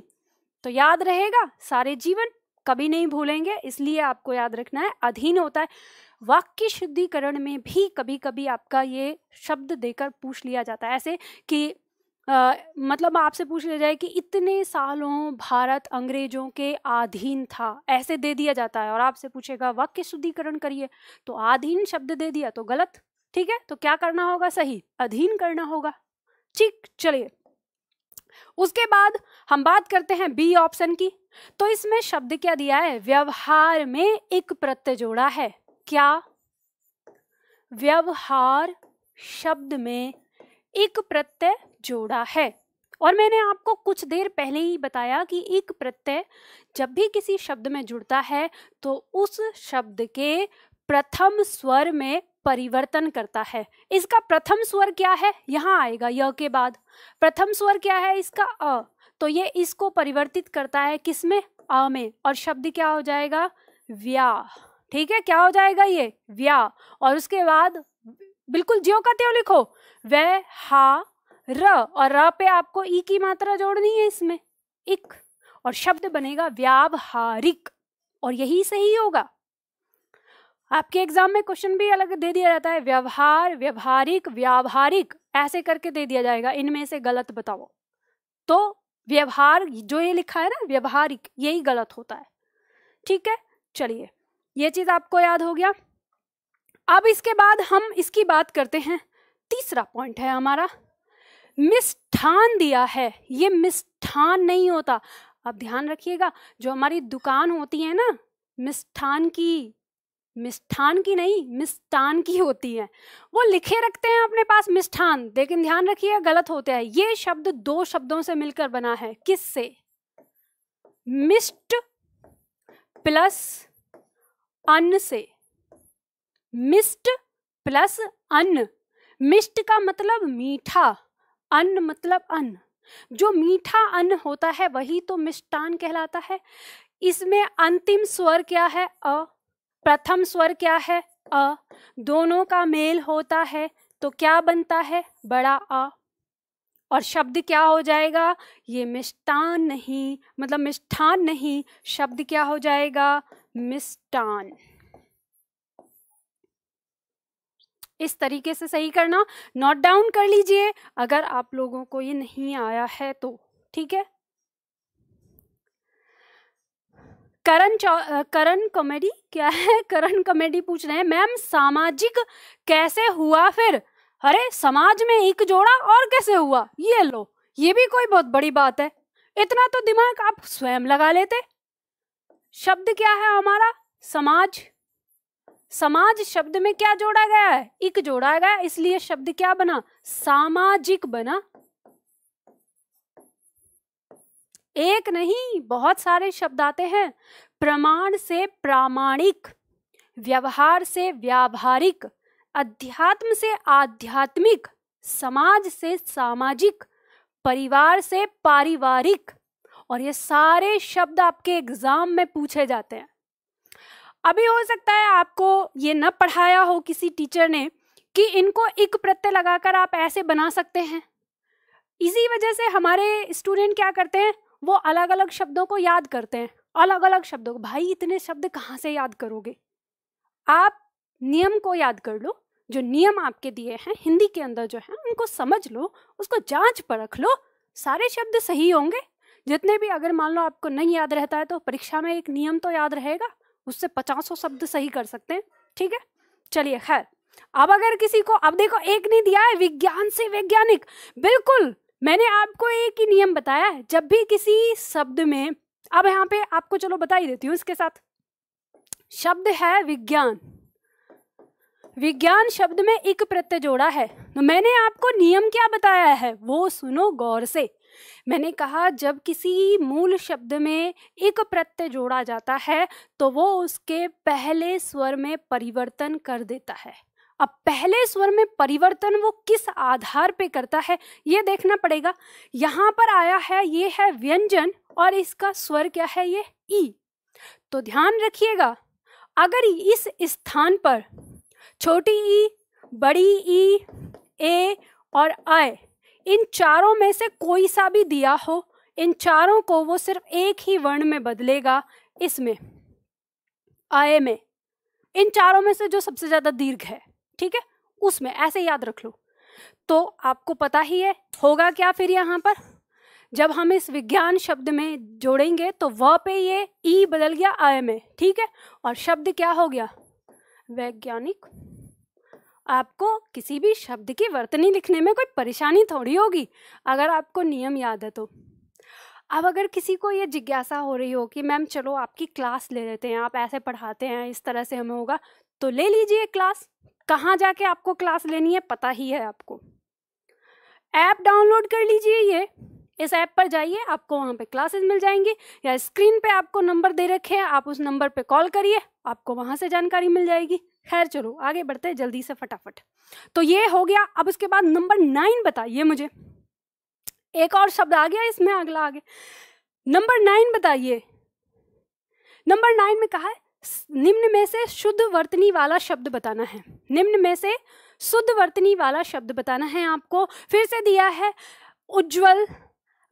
Speaker 1: तो याद रहेगा सारे जीवन कभी नहीं भूलेंगे इसलिए आपको याद रखना है अधीन होता है वाक्य शुद्धिकरण में भी कभी कभी आपका ये शब्द देकर पूछ लिया जाता है ऐसे कि मतलब आपसे पूछ लिया जाए कि इतने सालों भारत अंग्रेजों के अधीन था ऐसे दे दिया जाता है और आपसे पूछेगा वाक्य शुद्धिकरण करिए तो अधीन शब्द दे दिया तो गलत ठीक है तो क्या करना होगा सही अधीन करना होगा ठीक चलिए उसके बाद हम बात करते हैं बी ऑप्शन की तो इसमें शब्द क्या दिया है व्यवहार में एक प्रत्यय जोड़ा है क्या व्यवहार शब्द में एक प्रत्यय जोड़ा है और मैंने आपको कुछ देर पहले ही बताया कि एक प्रत्यय जब भी किसी शब्द में जुड़ता है तो उस शब्द के प्रथम स्वर में परिवर्तन करता है इसका प्रथम स्वर क्या है यहाँ आएगा य के बाद प्रथम स्वर क्या है इसका अ तो ये इसको परिवर्तित करता है किस में अ में और शब्द क्या हो जाएगा व्या ठीक है क्या हो जाएगा ये व्या और उसके बाद बिल्कुल ज्यो का त्यो लिखो वह हा र और र पे आपको ई की मात्रा जोड़नी है इसमें इक और शब्द बनेगा व्यावहारिक और यही सही होगा आपके एग्जाम में क्वेश्चन भी अलग दे दिया जाता है व्यवहार व्यवहारिक व्यावहारिक ऐसे करके दे दिया जाएगा इनमें से गलत बताओ तो व्यवहार जो ये लिखा है ना व्यवहारिक यही गलत होता है ठीक है चलिए ये चीज आपको याद हो गया अब इसके बाद हम इसकी बात करते हैं तीसरा पॉइंट है हमारा मिष्ठान दिया है ये मिष्ठान नहीं होता अब ध्यान रखिएगा जो हमारी दुकान होती है ना मिष्ठान की मिष्ठान की नहीं मिष्ठान की होती है वो लिखे रखते हैं अपने पास मिष्ठान लेकिन ध्यान रखिए गलत होते हैं ये शब्द दो शब्दों से मिलकर बना है किस से मिष्ट प्लस अन्न से मिस्ट प्लस अन्न मिष्ट का मतलब मीठा अन्न मतलब अन्न जो मीठा अन्न होता है वही तो मिष्टान कहलाता है इसमें अंतिम स्वर क्या है अ प्रथम स्वर क्या है अ दोनों का मेल होता है तो क्या बनता है बड़ा अ और शब्द क्या हो जाएगा ये मिष्टान नहीं मतलब मिष्ठान नहीं शब्द क्या हो जाएगा मिष्टान इस तरीके से सही करना नोट डाउन कर लीजिए अगर आप लोगों को ये नहीं आया है तो ठीक है करण करण कॉमेडी क्या है करण कॉमेडी पूछ रहे हैं मैम सामाजिक कैसे हुआ फिर अरे समाज में एक जोड़ा और कैसे हुआ ये लो ये भी कोई बहुत बड़ी बात है इतना तो दिमाग आप स्वयं लगा लेते शब्द क्या है हमारा समाज समाज शब्द में क्या जोड़ा गया है एक जोड़ा गया इसलिए शब्द क्या बना सामाजिक बना एक नहीं बहुत सारे शब्द आते हैं प्रमाण से प्रामाणिक व्यवहार से व्यावहारिक अध्यात्म से आध्यात्मिक समाज से सामाजिक परिवार से पारिवारिक और ये सारे शब्द आपके एग्जाम में पूछे जाते हैं अभी हो सकता है आपको ये न पढ़ाया हो किसी टीचर ने कि इनको एक प्रत्यय लगाकर आप ऐसे बना सकते हैं इसी वजह से हमारे स्टूडेंट क्या करते हैं वो अलग अलग शब्दों को याद करते हैं अलग अलग शब्दों को भाई इतने शब्द कहाँ से याद करोगे आप नियम को याद कर लो जो नियम आपके दिए हैं हिंदी के अंदर जो है उनको समझ लो उसको जांच परख लो सारे शब्द सही होंगे जितने भी अगर मान लो आपको नहीं याद रहता है तो परीक्षा में एक नियम तो याद रहेगा उससे पचासों शब्द सही कर सकते हैं ठीक है चलिए खैर अब अगर किसी को अब देखो एक नहीं दिया है विज्ञान से वैज्ञानिक बिल्कुल मैंने आपको एक ही नियम बताया है जब भी किसी शब्द में अब यहाँ पे आपको चलो बता ही देती हूँ इसके साथ शब्द है विज्ञान विज्ञान शब्द में एक प्रत्यय जोड़ा है तो मैंने आपको नियम क्या बताया है वो सुनो गौर से मैंने कहा जब किसी मूल शब्द में एक प्रत्यय जोड़ा जाता है तो वो उसके पहले स्वर में परिवर्तन कर देता है अब पहले स्वर में परिवर्तन वो किस आधार पे करता है ये देखना पड़ेगा यहाँ पर आया है ये है व्यंजन और इसका स्वर क्या है ये ई तो ध्यान रखिएगा अगर इस स्थान पर छोटी ई बड़ी ई ए और आय इन चारों में से कोई सा भी दिया हो इन चारों को वो सिर्फ एक ही वर्ण में बदलेगा इसमें आय में इन चारों में से जो सबसे ज़्यादा दीर्घ है ठीक है उसमें ऐसे याद रख लो तो आपको पता ही है होगा क्या फिर यहां पर जब हम इस विज्ञान शब्द में जोड़ेंगे तो व पे ये ई बदल गया आय में ठीक है और शब्द क्या हो गया वैज्ञानिक आपको किसी भी शब्द की वर्तनी लिखने में कोई परेशानी थोड़ी होगी अगर आपको नियम याद है तो अब अगर किसी को ये जिज्ञासा हो रही हो कि मैम चलो आपकी क्लास ले लेते हैं आप ऐसे पढ़ाते हैं इस तरह से हमें होगा तो ले लीजिए क्लास कहाँ जाके आपको क्लास लेनी है पता ही है आपको ऐप डाउनलोड कर लीजिए ये इस ऐप पर जाइए आपको वहाँ पे क्लासेस मिल जाएंगी या स्क्रीन पे आपको नंबर दे रखे हैं आप उस नंबर पे कॉल करिए आपको वहाँ से जानकारी मिल जाएगी खैर चलो आगे बढ़ते हैं जल्दी से फटाफट तो ये हो गया अब उसके बाद नंबर नाइन बताइए मुझे एक और शब्द आ गया इसमें अगला आगे नंबर नाइन बताइए नंबर नाइन में कहा है निम्न में से शुद्ध वर्तनी वाला शब्द बताना है निम्न में से शुद्ध वर्तनी वाला शब्द बताना है आपको फिर से दिया है उज्जवल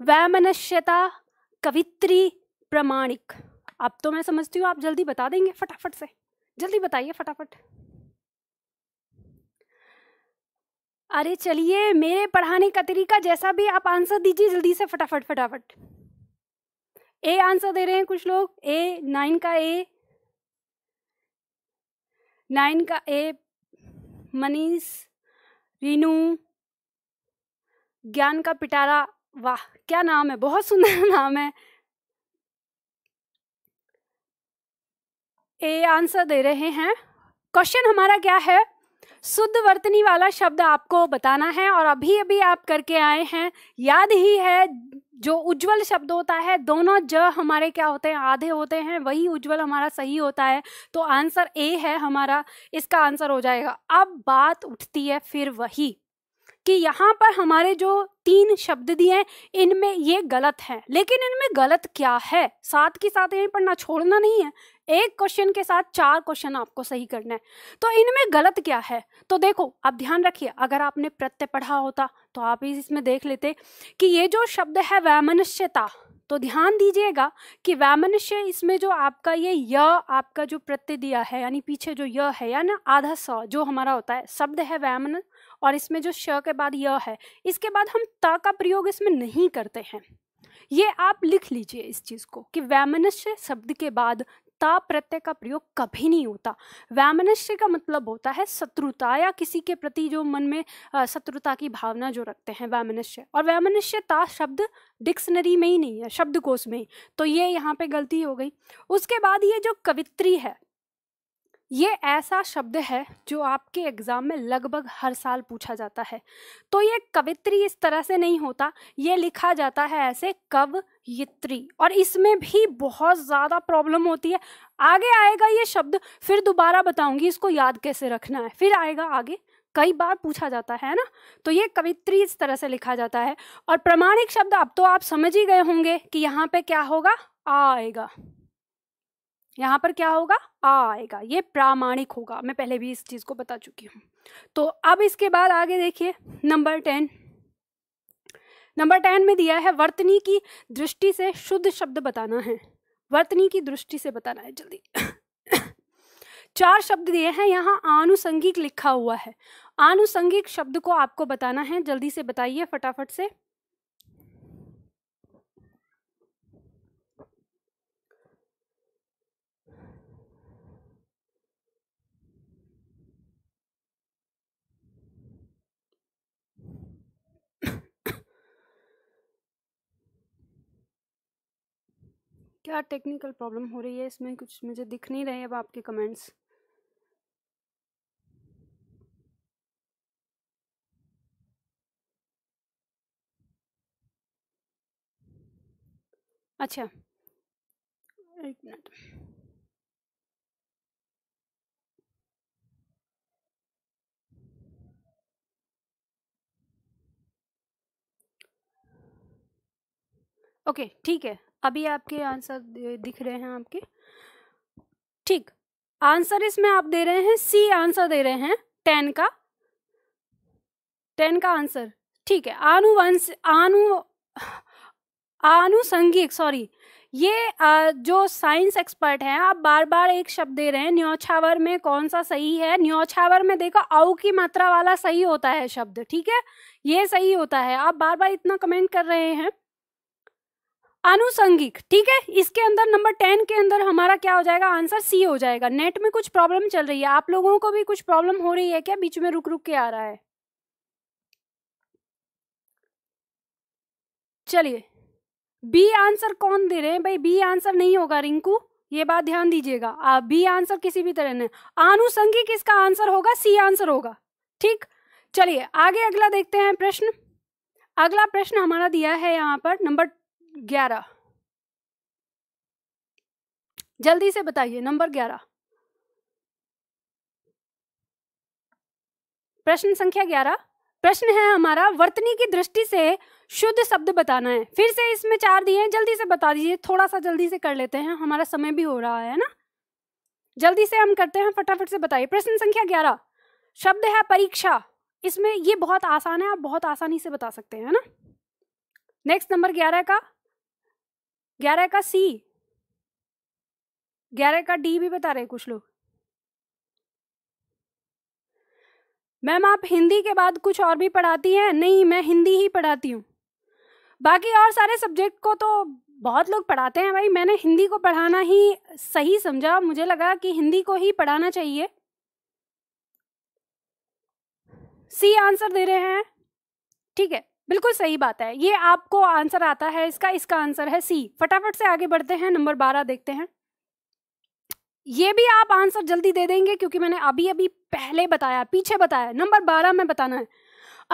Speaker 1: वैमनस्यता कवित्री प्रमाणिक अब तो मैं समझती हूँ आप जल्दी बता देंगे फटाफट से जल्दी बताइए फटाफट अरे चलिए मेरे पढ़ाने का तरीका जैसा भी आप आंसर दीजिए जल्दी से फटाफट फटाफट ए आंसर दे रहे हैं कुछ लोग ए नाइन का ए नाइन का ए मनीष रीनू ज्ञान का पिटारा वाह क्या नाम है बहुत सुंदर नाम है ए आंसर दे रहे हैं क्वेश्चन हमारा क्या है शुद्ध वर्तनी वाला शब्द आपको बताना है और अभी अभी आप करके आए हैं याद ही है जो उज्जवल शब्द होता है दोनों ज हमारे क्या होते हैं आधे होते हैं वही उज्जवल हमारा सही होता है तो आंसर ए है हमारा इसका आंसर हो जाएगा अब बात उठती है फिर वही कि यहाँ पर हमारे जो तीन शब्द दिए इनमें ये गलत है लेकिन इनमें गलत क्या है साथ के साथ यहीं पढ़ना छोड़ना नहीं है एक क्वेश्चन के साथ चार क्वेश्चन आपको सही करना है तो इनमें गलत क्या है तो देखो आप ध्यान रखिए अगर आपने प्रत्यय पढ़ा होता तो आप इसमें देख लेते कि ये जो शब्द है वैमनुष्यता तो ध्यान दीजिएगा कि वैमनुष्य इसमें जो आपका ये य आपका जो प्रत्यय दिया है यानी पीछे जो य है या ना आधा स जो हमारा होता है शब्द है वैमन और इसमें जो श के बाद य है इसके बाद हम त का प्रयोग इसमें नहीं करते हैं ये आप लिख लीजिए इस चीज़ को कि वैमनुष्य शब्द के बाद ता प्रत्यय का प्रयोग कभी नहीं होता वैमनुष्य का मतलब होता है शत्रुता या किसी के प्रति जो मन में शत्रुता की भावना जो रखते हैं वैमनुष्य और ता शब्द डिक्शनरी में ही नहीं है शब्दकोश में ही तो ये यहाँ पे गलती हो गई उसके बाद ये जो कवित्री है ये ऐसा शब्द है जो आपके एग्ज़ाम में लगभग हर साल पूछा जाता है तो ये कवित्री इस तरह से नहीं होता ये लिखा जाता है ऐसे कव यित्री और इसमें भी बहुत ज़्यादा प्रॉब्लम होती है आगे आएगा ये शब्द फिर दोबारा बताऊंगी इसको याद कैसे रखना है फिर आएगा आगे कई बार पूछा जाता है ना तो ये कवित्री इस तरह से लिखा जाता है और प्रमाणिक शब्द अब तो आप समझ ही गए होंगे कि यहाँ पे क्या होगा आएगा यहाँ पर क्या होगा आ आएगा ये प्रामाणिक होगा मैं पहले भी इस चीज़ को बता चुकी हूँ तो अब इसके बाद आगे देखिए नंबर टेन नंबर टेन में दिया है वर्तनी की दृष्टि से शुद्ध शब्द बताना है वर्तनी की दृष्टि से बताना है जल्दी चार शब्द दिए हैं यहाँ आनुसंगिक लिखा हुआ है आनुसंगिक शब्द को आपको बताना है जल्दी से बताइए फटाफट से क्या टेक्निकल प्रॉब्लम हो रही है इसमें कुछ मुझे दिख नहीं रहे अब आपके कमेंट्स अच्छा एक मिनट ओके ठीक है अभी आपके आंसर दिख रहे हैं आपके ठीक आंसर इसमें आप दे रहे हैं सी आंसर दे रहे हैं टेन का टेन का आंसर ठीक है आनुवंश आनु आनुसंगिक सॉरी ये आ, जो साइंस एक्सपर्ट हैं आप बार बार एक शब्द दे रहे हैं न्योछावर में कौन सा सही है न्योछावर में देखो आउ की मात्रा वाला सही होता है शब्द ठीक है ये सही होता है आप बार बार इतना कमेंट कर रहे हैं अनुसंगिक ठीक है इसके अंदर नंबर टेन के अंदर हमारा क्या हो जाएगा आंसर सी हो जाएगा नेट में कुछ प्रॉब्लम चल रही है आप लोगों को भी कुछ प्रॉब्लम हो रही है क्या बीच में रुक रुक के आ रहा है चलिए बी आंसर कौन दे रहे हैं भाई बी आंसर नहीं होगा रिंकू ये बात ध्यान दीजिएगा आप बी आंसर किसी भी तरह ने आनुसंगिक इसका आंसर होगा सी आंसर होगा ठीक चलिए आगे अगला देखते हैं प्रश्न अगला प्रश्न हमारा दिया है यहाँ पर नंबर ग्यारह जल्दी से बताइए नंबर ग्यारह प्रश्न संख्या ग्यारह प्रश्न है हमारा वर्तनी की दृष्टि से शुद्ध शब्द बताना है फिर से इसमें चार दिए हैं जल्दी से बता दीजिए थोड़ा सा जल्दी से कर लेते हैं हमारा समय भी हो रहा है ना जल्दी से हम करते हैं फटाफट से बताइए प्रश्न संख्या ग्यारह शब्द है परीक्षा इसमें ये बहुत आसान है आप बहुत आसानी से बता सकते हैं ना नेक्स्ट नंबर ग्यारह का ग्यारह का सी ग्यारह का डी भी बता रहे हैं कुछ लोग मैम आप हिंदी के बाद कुछ और भी पढ़ाती हैं नहीं मैं हिंदी ही पढ़ाती हूँ बाकी और सारे सब्जेक्ट को तो बहुत लोग पढ़ाते हैं भाई मैंने हिंदी को पढ़ाना ही सही समझा मुझे लगा कि हिंदी को ही पढ़ाना चाहिए सी आंसर दे रहे हैं ठीक है बिल्कुल सही बात है ये आपको आंसर आता है इसका इसका आंसर है सी फटाफट से आगे बढ़ते हैं नंबर बारह देखते हैं ये भी आप आंसर जल्दी दे देंगे क्योंकि मैंने अभी अभी पहले बताया पीछे बताया नंबर बारह में बताना है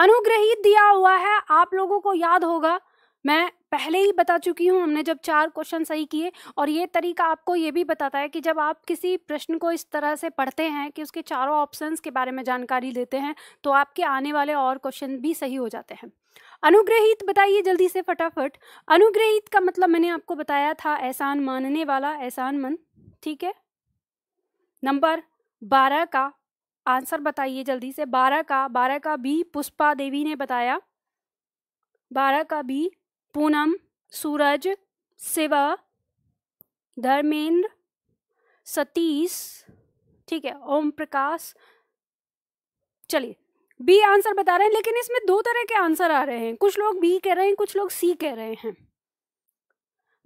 Speaker 1: अनुग्रहित दिया हुआ है आप लोगों को याद होगा मैं पहले ही बता चुकी हूँ हमने जब चार क्वेश्चन सही किए और ये तरीका आपको ये भी बताता है कि जब आप किसी प्रश्न को इस तरह से पढ़ते हैं कि उसके चारों ऑप्शंस के बारे में जानकारी देते हैं तो आपके आने वाले और क्वेश्चन भी सही हो जाते हैं अनुग्रहित बताइए जल्दी से फटाफट अनुग्रहित का मतलब मैंने आपको बताया था एहसान मानने वाला एहसान मन ठीक है नंबर बारह का आंसर बताइए जल्दी से बारह का बारह का बी पुष्पा देवी ने बताया बारह का बी पूनम सूरज शिवा धर्मेंद्र सतीश ठीक है ओम प्रकाश चलिए बी आंसर बता रहे हैं लेकिन इसमें दो तरह के आंसर आ रहे हैं कुछ लोग बी कह रहे हैं कुछ लोग सी कह रहे हैं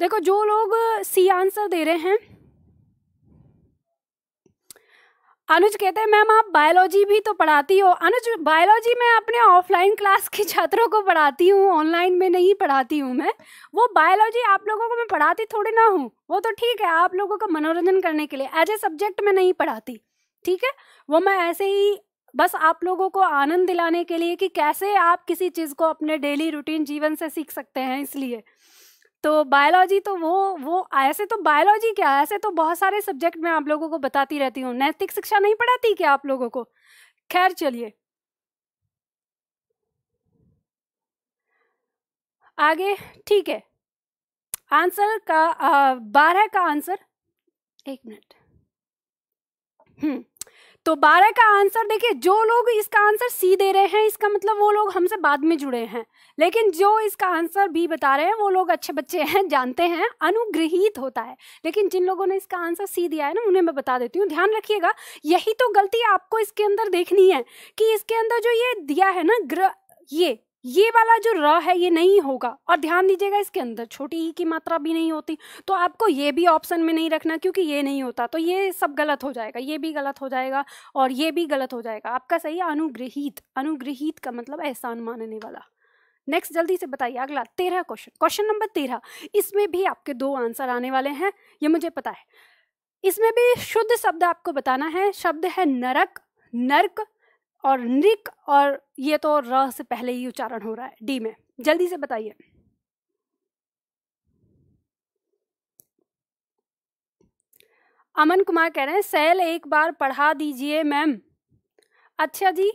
Speaker 1: देखो जो लोग सी आंसर दे रहे हैं अनुज कहते हैं मैम आप बायोलॉजी भी तो पढ़ाती हो अनुज बायोलॉजी मैं अपने ऑफलाइन क्लास के छात्रों को पढ़ाती हूँ ऑनलाइन में नहीं पढ़ाती हूँ मैं वो बायोलॉजी आप लोगों को मैं पढ़ाती थोड़ी ना हूँ वो तो ठीक है आप लोगों का मनोरंजन करने के लिए एज ए सब्जेक्ट मैं नहीं पढ़ाती ठीक है वो मैं ऐसे ही बस आप लोगों को आनंद दिलाने के लिए कि कैसे आप किसी चीज़ को अपने डेली रूटीन जीवन से सीख सकते हैं इसलिए तो बायोलॉजी तो वो वो ऐसे तो बायोलॉजी क्या ऐसे तो बहुत सारे सब्जेक्ट मैं आप लोगों को बताती रहती हूँ नैतिक शिक्षा नहीं पढ़ाती क्या आप लोगों को खैर चलिए आगे ठीक है आंसर का बारह का आंसर एक मिनट हम्म तो बारह का आंसर देखिए जो लोग इसका आंसर सी दे रहे हैं इसका मतलब वो लोग हमसे बाद में जुड़े हैं लेकिन जो इसका आंसर बी बता रहे हैं वो लोग अच्छे बच्चे हैं जानते हैं अनुग्रहित होता है लेकिन जिन लोगों ने इसका आंसर सी दिया है ना उन्हें मैं बता देती हूँ ध्यान रखिएगा यही तो गलती आपको इसके अंदर देखनी है कि इसके अंदर जो ये दिया है ना ग्रह ये ये वाला जो र है ये नहीं होगा और ध्यान दीजिएगा इसके अंदर छोटी ई की मात्रा भी नहीं होती तो आपको ये भी ऑप्शन में नहीं रखना क्योंकि ये नहीं होता तो ये सब गलत हो जाएगा ये भी गलत हो जाएगा और ये भी गलत हो जाएगा आपका सही है अनुग्रहित अनुग्रहित का मतलब एहसान मानने वाला नेक्स्ट जल्दी से बताइए अगला तेरह क्वेश्चन क्वेश्चन नंबर तेरह इसमें भी आपके दो आंसर आने वाले हैं ये मुझे पता है इसमें भी शुद्ध शब्द आपको बताना है शब्द है नरक नर्क और निक और ये तो र से पहले ही उच्चारण हो रहा है डी में जल्दी से बताइए अमन कुमार कह रहे हैं सैल एक बार पढ़ा दीजिए मैम अच्छा जी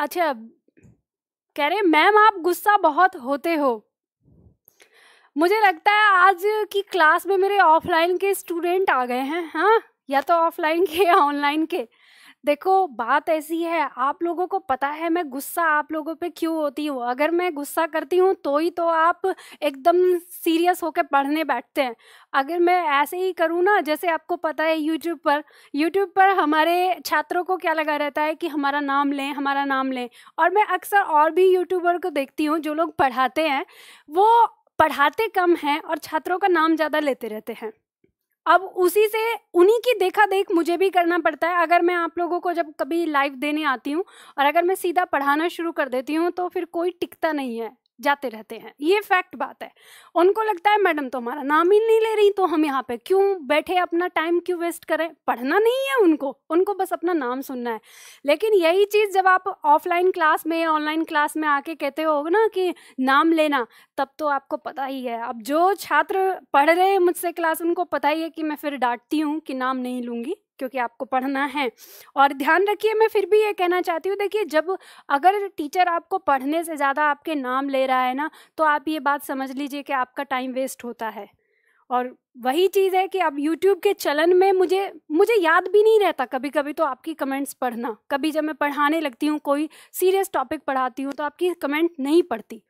Speaker 1: अच्छा कह रहे मैम आप गुस्सा बहुत होते हो मुझे लगता है आज की क्लास में मेरे ऑफलाइन के स्टूडेंट आ गए हैं हाँ या तो ऑफलाइन के या ऑनलाइन के देखो बात ऐसी है आप लोगों को पता है मैं गुस्सा आप लोगों पे क्यों होती हूँ अगर मैं गुस्सा करती हूँ तो ही तो आप एकदम सीरियस होकर पढ़ने बैठते हैं अगर मैं ऐसे ही करूँ ना जैसे आपको पता है यूट्यूब पर यूट्यूब पर हमारे छात्रों को क्या लगा रहता है कि हमारा नाम लें हमारा नाम लें और मैं अक्सर और भी यूट्यूबर को देखती हूँ जो लोग पढ़ाते हैं वो पढ़ाते कम हैं और छात्रों का नाम ज़्यादा लेते रहते हैं अब उसी से उन्हीं की देखा देख मुझे भी करना पड़ता है अगर मैं आप लोगों को जब कभी लाइव देने आती हूँ और अगर मैं सीधा पढ़ाना शुरू कर देती हूँ तो फिर कोई टिकता नहीं है जाते रहते हैं ये फैक्ट बात है उनको लगता है मैडम तो हमारा नाम ही नहीं ले रही तो हम यहाँ पे क्यों बैठे अपना टाइम क्यों वेस्ट करें पढ़ना नहीं है उनको उनको बस अपना नाम सुनना है लेकिन यही चीज़ जब आप ऑफलाइन क्लास में ऑनलाइन क्लास में आके कहते हो ना कि नाम लेना तब तो आपको पता ही है अब जो छात्र पढ़ रहे हैं मुझसे क्लास उनको पता ही है कि मैं फिर डांटती हूँ कि नाम नहीं लूँगी क्योंकि आपको पढ़ना है और ध्यान रखिए मैं फिर भी ये कहना चाहती हूँ देखिए जब अगर टीचर आपको पढ़ने से ज़्यादा आपके नाम ले रहा है ना तो आप ये बात समझ लीजिए कि आपका टाइम वेस्ट होता है और वही चीज़ है कि अब यूट्यूब के चलन में मुझे मुझे याद भी नहीं रहता कभी कभी तो आपकी कमेंट्स पढ़ना कभी जब मैं पढ़ाने लगती हूँ कोई सीरियस टॉपिक पढ़ाती हूँ तो आपकी कमेंट नहीं पढ़ती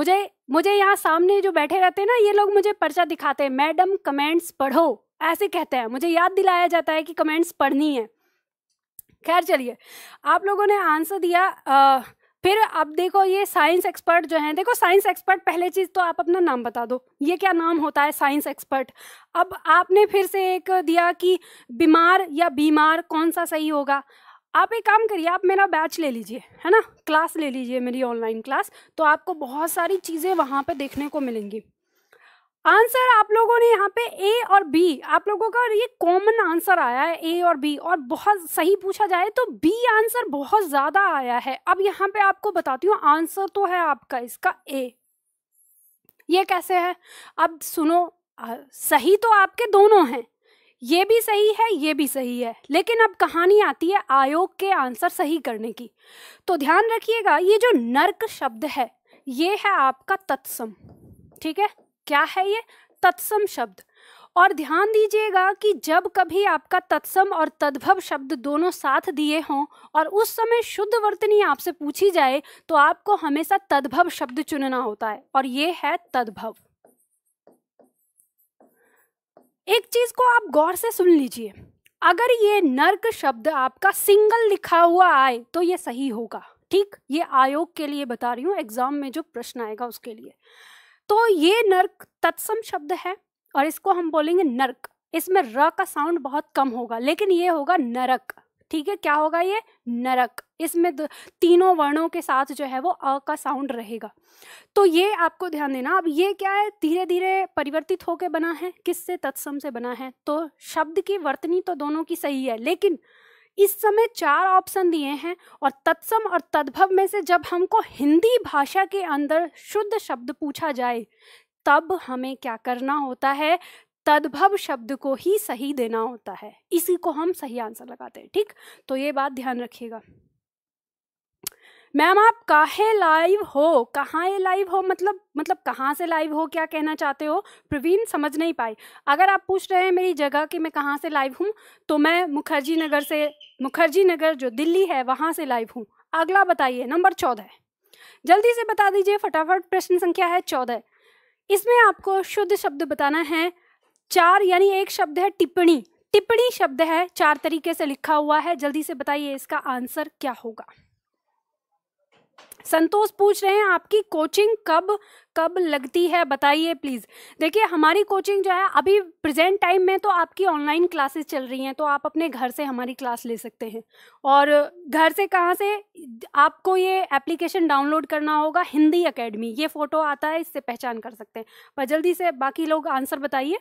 Speaker 1: मुझे मुझे यहाँ सामने जो बैठे रहते हैं ना ये लोग मुझे पर्चा दिखाते हैं मैडम कमेंट्स पढ़ो ऐसे कहते हैं मुझे याद दिलाया जाता है कि कमेंट्स पढ़नी है खैर चलिए आप लोगों ने आंसर दिया आ, फिर आप देखो ये साइंस एक्सपर्ट जो हैं देखो साइंस एक्सपर्ट पहले चीज़ तो आप अपना नाम बता दो ये क्या नाम होता है साइंस एक्सपर्ट अब आपने फिर से एक दिया कि बीमार या बीमार कौन सा सही होगा आप एक काम करिए आप मेरा बैच ले लीजिए है ना क्लास ले लीजिए मेरी ऑनलाइन क्लास तो आपको बहुत सारी चीज़ें वहाँ पर देखने को मिलेंगी आंसर आप लोगों ने यहाँ पे ए और बी आप लोगों का ये कॉमन आंसर आया है ए और बी और बहुत सही पूछा जाए तो बी आंसर बहुत ज्यादा आया है अब यहाँ पे आपको बताती हूँ आंसर तो है आपका इसका ए ये कैसे है अब सुनो आ, सही तो आपके दोनों हैं ये भी सही है ये भी सही है लेकिन अब कहानी आती है आयोग के आंसर सही करने की तो ध्यान रखिएगा ये जो नर्क शब्द है ये है आपका तत्सम ठीक है क्या है ये तत्सम शब्द और ध्यान दीजिएगा कि जब कभी आपका तत्सम और तद्भव शब्द दोनों साथ दिए हों और उस समय शुद्ध वर्तनी आपसे पूछी जाए तो आपको हमेशा तद्भव शब्द चुनना होता है और ये है तद्भव एक चीज को आप गौर से सुन लीजिए अगर ये नर्क शब्द आपका सिंगल लिखा हुआ आए तो ये सही होगा ठीक ये आयोग के लिए बता रही हूँ एग्जाम में जो प्रश्न आएगा उसके लिए तो ये नर्क तत्सम शब्द है और इसको हम बोलेंगे नर्क इसमें र का साउंड बहुत कम होगा लेकिन ये होगा नरक ठीक है क्या होगा ये नरक इसमें तीनों वर्णों के साथ जो है वो अ का साउंड रहेगा तो ये आपको ध्यान देना अब ये क्या है धीरे धीरे परिवर्तित होके बना है किससे तत्सम से बना है तो शब्द की वर्तनी तो दोनों की सही है लेकिन इस समय चार ऑप्शन दिए हैं और तत्सम और तद्भव में से जब हमको हिंदी भाषा के अंदर शुद्ध शब्द पूछा जाए तब हमें क्या करना होता है तद्भव शब्द को ही सही देना होता है इसी को हम सही आंसर लगाते हैं ठीक तो ये बात ध्यान रखिएगा मैम आप काहे लाइव हो कहाँ ये लाइव हो मतलब मतलब कहाँ से लाइव हो क्या कहना चाहते हो प्रवीण समझ नहीं पाई अगर आप पूछ रहे हैं मेरी जगह कि मैं कहाँ से लाइव हूँ तो मैं मुखर्जी नगर से मुखर्जी नगर जो दिल्ली है वहाँ से लाइव हूँ अगला बताइए नंबर चौदह जल्दी से बता दीजिए फटाफट प्रश्न संख्या है चौदह इसमें आपको शुद्ध शब्द बताना है चार यानी एक शब्द है टिप्पणी टिप्पणी शब्द है चार तरीके से लिखा हुआ है जल्दी से बताइए इसका आंसर क्या होगा संतोष पूछ रहे हैं आपकी कोचिंग कब कब लगती है बताइए प्लीज़ देखिए हमारी कोचिंग जो है अभी प्रेजेंट टाइम में तो आपकी ऑनलाइन क्लासेस चल रही हैं तो आप अपने घर से हमारी क्लास ले सकते हैं और घर से कहाँ से आपको ये एप्लीकेशन डाउनलोड करना होगा हिंदी अकेडमी ये फ़ोटो आता है इससे पहचान कर सकते हैं पर जल्दी से बाकी लोग आंसर बताइए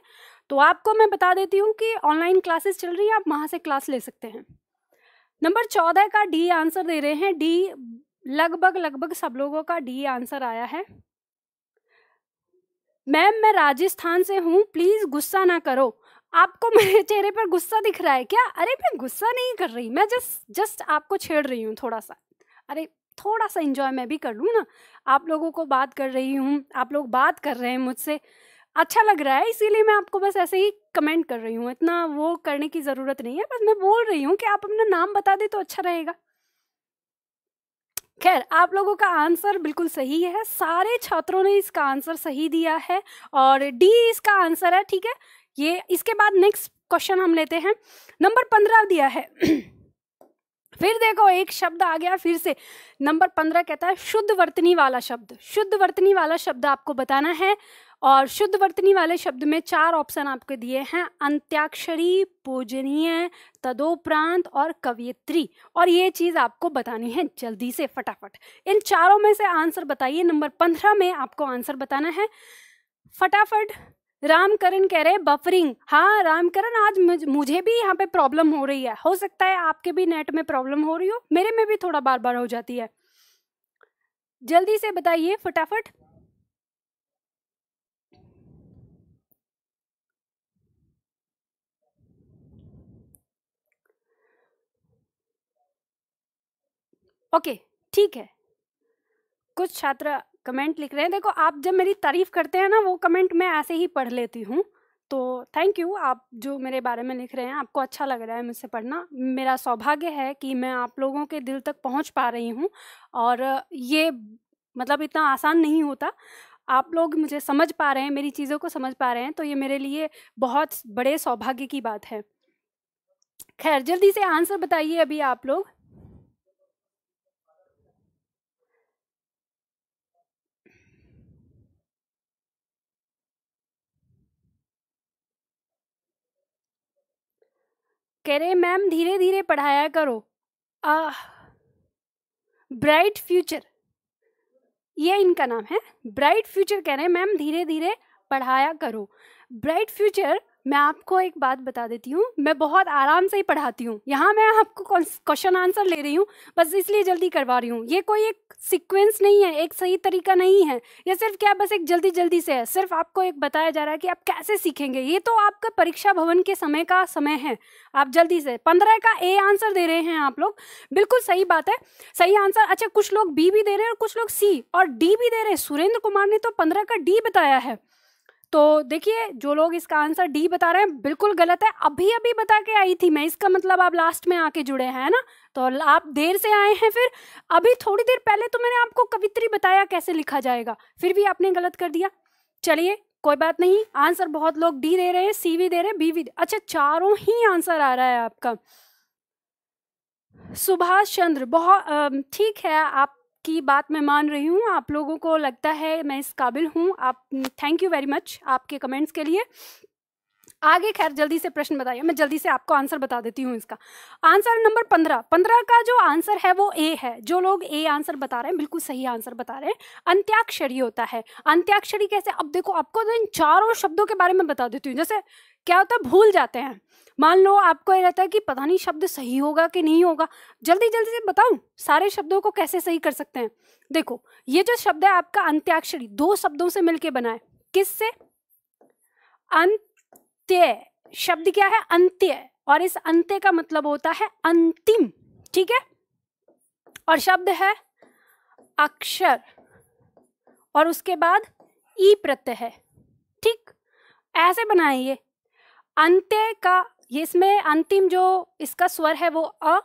Speaker 1: तो आपको मैं बता देती हूँ कि ऑनलाइन क्लासेस चल रही हैं आप वहाँ से क्लास ले सकते हैं नंबर चौदह का डी आंसर दे रहे हैं डी लगभग लगभग सब लोगों का डी आंसर आया है मैम मैं राजस्थान से हूँ प्लीज़ गुस्सा ना करो आपको मेरे चेहरे पर गुस्सा दिख रहा है क्या अरे मैं गुस्सा नहीं कर रही मैं जस्ट जस्ट आपको छेड़ रही हूँ थोड़ा सा अरे थोड़ा सा इंजॉय मैं भी कर लूँ ना आप लोगों को बात कर रही हूँ आप लोग बात कर रहे हैं मुझसे अच्छा लग रहा है इसीलिए मैं आपको बस ऐसे ही कमेंट कर रही हूँ इतना वो करने की ज़रूरत नहीं है बस मैं बोल रही हूँ कि आप अपना नाम बता दे तो अच्छा रहेगा खैर आप लोगों का आंसर बिल्कुल सही है सारे छात्रों ने इसका आंसर सही दिया है और डी इसका आंसर है ठीक है ये इसके बाद नेक्स्ट क्वेश्चन हम लेते हैं नंबर पंद्रह दिया है फिर देखो एक शब्द आ गया फिर से नंबर पंद्रह कहता है शुद्ध वर्तनी वाला शब्द शुद्ध वर्तनी वाला शब्द आपको बताना है और शुद्ध वर्तनी वाले शब्द में चार ऑप्शन आपके दिए हैं अंत्याक्षरी पूजनीय तदोपरांत और कवियत्री और ये चीज़ आपको बतानी है जल्दी से फटाफट इन चारों में से आंसर बताइए नंबर पंद्रह में आपको आंसर बताना है फटाफट रामकरण कह रहे बफरिंग हाँ रामकरण आज मुझे भी यहाँ पे प्रॉब्लम हो रही है हो सकता है आपके भी नेट में प्रॉब्लम हो रही हो मेरे में भी थोड़ा बार बार हो जाती है जल्दी से बताइए फटाफट ओके ठीक है कुछ छात्र कमेंट लिख रहे हैं देखो आप जब मेरी तारीफ़ करते हैं ना वो कमेंट मैं ऐसे ही पढ़ लेती हूँ तो थैंक यू आप जो मेरे बारे में लिख रहे हैं आपको अच्छा लग रहा है मुझसे पढ़ना मेरा सौभाग्य है कि मैं आप लोगों के दिल तक पहुँच पा रही हूँ और ये मतलब इतना आसान नहीं होता आप लोग मुझे समझ पा रहे हैं मेरी चीज़ों को समझ पा रहे हैं तो ये मेरे लिए बहुत बड़े सौभाग्य की बात है खैर जल्दी से आंसर बताइए अभी आप लोग कह रहे मैम धीरे धीरे पढ़ाया करो आ ब्राइट फ्यूचर ये इनका नाम है ब्राइट फ्यूचर कह रहे हैं मैम धीरे धीरे पढ़ाया करो ब्राइट फ्यूचर मैं आपको एक बात बता देती हूँ मैं बहुत आराम से ही पढ़ाती हूँ यहाँ मैं आपको क्वेश्चन आंसर ले रही हूँ बस इसलिए जल्दी करवा रही हूँ ये कोई एक सीक्वेंस नहीं है एक सही तरीका नहीं है ये सिर्फ क्या बस एक जल्दी जल्दी से है सिर्फ आपको एक बताया जा रहा है कि आप कैसे सीखेंगे ये तो आपका परीक्षा भवन के समय का समय है आप जल्दी से पंद्रह का ए आंसर दे रहे हैं आप लोग बिल्कुल सही बात है सही आंसर अच्छा कुछ लोग बी भी दे रहे हैं और कुछ लोग सी और डी भी दे रहे हैं सुरेंद्र कुमार ने तो पंद्रह का डी बताया है तो देखिए जो लोग इसका आंसर डी बता रहे हैं बिल्कुल गलत है अभी अभी बता के आई थी मैं इसका मतलब आप लास्ट में आके जुड़े हैं ना तो आप देर से आए हैं फिर अभी थोड़ी देर पहले तो मैंने आपको कवित्री बताया कैसे लिखा जाएगा फिर भी आपने गलत कर दिया चलिए कोई बात नहीं आंसर बहुत लोग डी दे रहे हैं सी भी दे रहे हैं बी भी अच्छा चारों ही आंसर आ रहा है आपका सुभाष चंद्र बहुत ठीक है आप की बात मैं मान रही हूँ आप लोगों को लगता है मैं इस काबिल हूँ आप थैंक यू वेरी मच आपके कमेंट्स के लिए आगे खैर जल्दी से प्रश्न बताइए मैं जल्दी से आपको आंसर बता देती हूँ इसका आंसर नंबर पंद्रह पंद्रह का जो आंसर है वो ए है जो लोग ए आंसर बता रहे हैं बिल्कुल सही आंसर बता रहे हैं अंत्याक्षरी होता है अंत्याक्षरी कैसे अब देखो आपको तो इन चारों शब्दों के बारे में बता देती हूँ जैसे क्या होता है भूल जाते हैं मान लो आपको ये रहता है कि पता नहीं शब्द सही होगा कि नहीं होगा जल्दी जल्दी से बताऊं सारे शब्दों को कैसे सही कर सकते हैं देखो ये जो शब्द है आपका अंत्याक्षरी दो शब्दों से मिलके बना है किस से अंत्य शब्द क्या है अंत्य और इस अंत्य का मतलब होता है अंतिम ठीक है और शब्द है अक्षर और उसके बाद ई प्रत्यय है ठीक ऐसे बनाइए अंत्य का ये इसमें अंतिम जो इसका स्वर है वो अ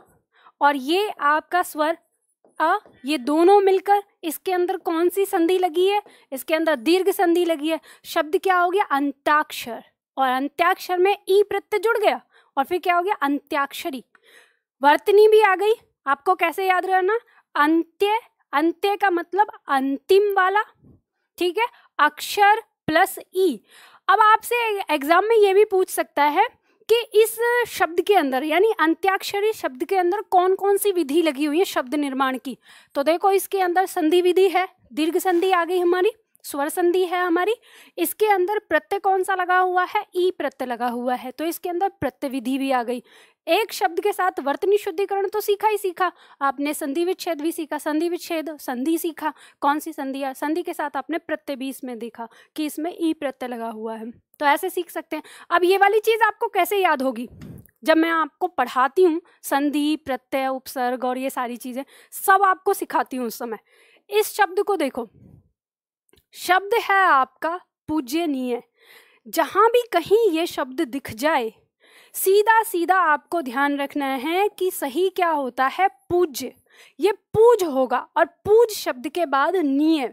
Speaker 1: और ये आपका स्वर अ ये दोनों मिलकर इसके अंदर कौन सी संधि लगी है इसके अंदर दीर्घ संधि लगी है शब्द क्या हो गया अंताक्षर और अंत्याक्षर में ई प्रत्यय जुड़ गया और फिर क्या हो गया अंत्याक्षरी वर्तनी भी आ गई आपको कैसे याद रहना अंत्य अंत्य का मतलब अंतिम वाला ठीक है अक्षर प्लस ई अब आपसे एग्जाम में ये भी पूछ सकता है कि इस शब्द के अंदर यानी अंत्याक्षरी शब्द के अंदर कौन कौन सी विधि लगी हुई है शब्द निर्माण की तो देखो इसके अंदर संधि विधि है दीर्घ संधि आ गई हमारी स्वर संधि है हमारी इसके अंदर प्रत्यय कौन सा लगा हुआ है ई प्रत्यय लगा हुआ है तो इसके अंदर प्रत्यय विधि भी आ गई एक शब्द के साथ वर्तनी शुद्धिकरण तो सीखा ही सीखा आपने संधि विच्छेद भी सीखा संधि विच्छेद संधि सीखा कौन सी है संधि के साथ आपने प्रत्यय भी इसमें देखा कि इसमें ई प्रत्यय लगा हुआ है तो ऐसे सीख सकते हैं अब ये वाली चीज़ आपको कैसे याद होगी जब मैं आपको पढ़ाती हूँ संधि प्रत्यय उपसर्ग और ये सारी चीज़ें सब आपको सिखाती हूँ उस समय इस शब्द को देखो शब्द है आपका पूज्यनीय जहाँ भी कहीं ये शब्द दिख जाए सीधा सीधा आपको ध्यान रखना है कि सही क्या होता है पूज्य ये पूज होगा और पूज शब्द के बाद निय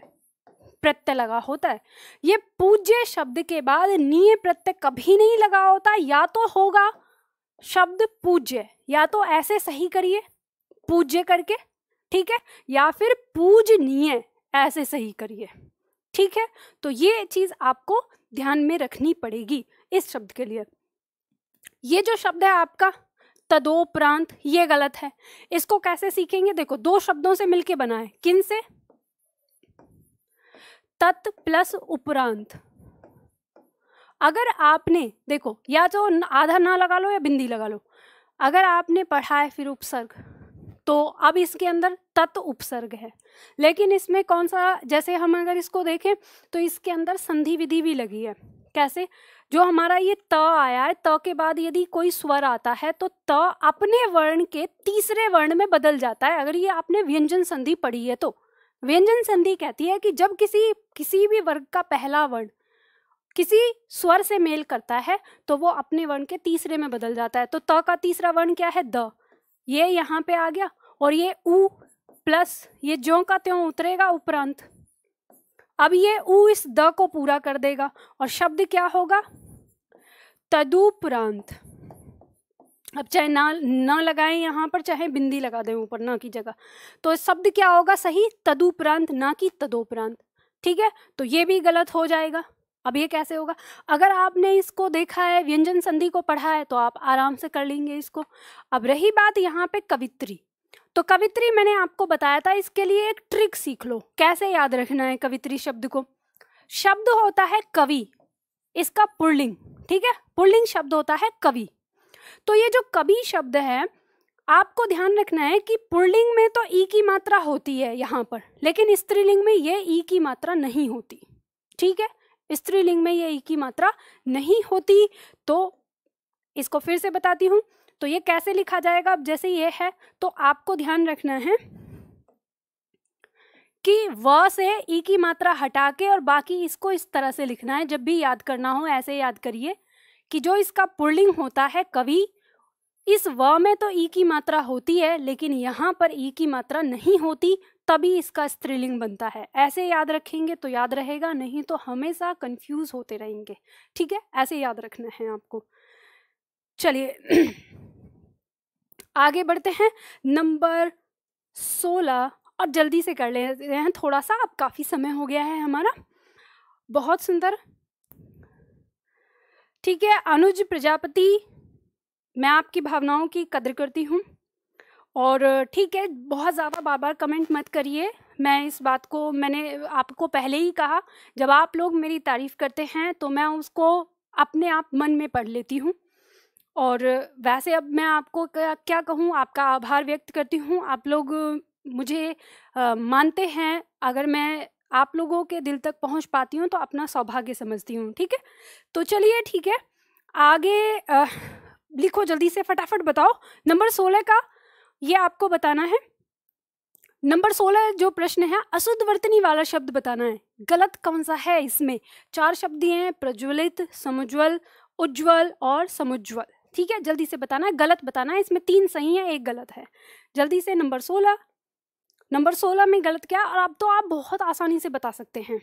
Speaker 1: प्रत्यय लगा होता है ये पूज्य शब्द के बाद निय प्रत्यय कभी नहीं लगा होता या तो होगा शब्द पूज्य या तो ऐसे सही करिए पूज्य करके ठीक है या फिर पूजनीय ऐसे सही करिए ठीक है तो ये चीज़ आपको ध्यान में रखनी पड़ेगी इस शब्द के लिए ये जो शब्द है आपका तदोपरांत ये गलत है इसको कैसे सीखेंगे देखो दो शब्दों से मिलके बना है किन से तत् प्लस उपरांत अगर आपने देखो या तो आधा ना लगा लो या बिंदी लगा लो अगर आपने पढ़ा है फिर उपसर्ग तो अब इसके अंदर तत् उपसर्ग है लेकिन इसमें कौन सा जैसे हम अगर इसको देखें तो इसके अंदर संधि विधि भी लगी है कैसे जो हमारा ये त आया है त के बाद यदि कोई स्वर आता है तो त अपने वर्ण के तीसरे वर्ण में बदल जाता है अगर ये आपने व्यंजन संधि पढ़ी है तो व्यंजन संधि कहती है कि जब किसी किसी भी वर्ग का पहला वर्ण किसी स्वर से मेल करता है तो वो अपने वर्ण के तीसरे में बदल जाता है तो त का तीसरा वर्ण क्या है द ये यहाँ पे आ गया और ये ऊ प्लस ये ज्यों का त्यों उतरेगा उपरांत अब ये ऊ इस द को पूरा कर देगा और शब्द क्या होगा तदुपरांत अब चाहे ना ना लगाएं यहाँ पर चाहे बिंदी लगा दें ऊपर ना की जगह तो शब्द क्या होगा सही तदुपरांत ना कि तदोपरांत ठीक है तो ये भी गलत हो जाएगा अब ये कैसे होगा अगर आपने इसको देखा है व्यंजन संधि को पढ़ा है तो आप आराम से कर लेंगे इसको अब रही बात यहाँ पे कवित्री तो कवित्री मैंने आपको बताया था इसके लिए एक ट्रिक सीख लो कैसे याद रखना है कवित्री शब्द को शब्द होता है कवि इसका पुर्लिंग ठीक है पुर्लिंग शब्द होता है कवि तो ये जो कवि शब्द है आपको ध्यान रखना है कि पुर्लिंग में तो ई की मात्रा होती है यहाँ पर लेकिन स्त्रीलिंग में ये ई की मात्रा नहीं होती ठीक है स्त्रीलिंग में ये ई की मात्रा नहीं होती तो इसको फिर से बताती हूँ तो ये कैसे लिखा जाएगा अब जैसे ये है तो आपको ध्यान रखना है कि व से ई की मात्रा हटा के और बाकी इसको इस तरह से लिखना है जब भी याद करना हो ऐसे याद करिए कि जो इसका पुर्लिंग होता है कभी इस व में तो ई की मात्रा होती है लेकिन यहाँ पर ई की मात्रा नहीं होती तभी इसका स्त्रीलिंग बनता है ऐसे याद रखेंगे तो याद रहेगा नहीं तो हमेशा कंफ्यूज होते रहेंगे ठीक है ऐसे याद रखना है आपको चलिए आगे बढ़ते हैं नंबर सोलह और जल्दी से कर लेते हैं थोड़ा सा अब काफ़ी समय हो गया है हमारा बहुत सुंदर ठीक है अनुज प्रजापति मैं आपकी भावनाओं की कदर करती हूँ और ठीक है बहुत ज़्यादा बार बार कमेंट मत करिए मैं इस बात को मैंने आपको पहले ही कहा जब आप लोग मेरी तारीफ़ करते हैं तो मैं उसको अपने आप मन में पढ़ लेती हूँ और वैसे अब मैं आपको क्या कहूँ आपका आभार व्यक्त करती हूँ आप लोग मुझे आ, मानते हैं अगर मैं आप लोगों के दिल तक पहुँच पाती हूँ तो अपना सौभाग्य समझती हूँ ठीक है तो चलिए ठीक है आगे आ, लिखो जल्दी से फटाफट बताओ नंबर सोलह का ये आपको बताना है नंबर सोलह जो प्रश्न है अशुद्ध वर्तनी वाला शब्द बताना है गलत कौन सा है इसमें चार शब्द दिए हैं प्रज्वलित समुज्वल उज्ज्वल और समुज्वल ठीक है जल्दी से बताना है गलत बताना है इसमें तीन सही है एक गलत है जल्दी से नंबर सोलह नंबर सोलह में गलत क्या और अब तो आप बहुत आसानी से बता सकते हैं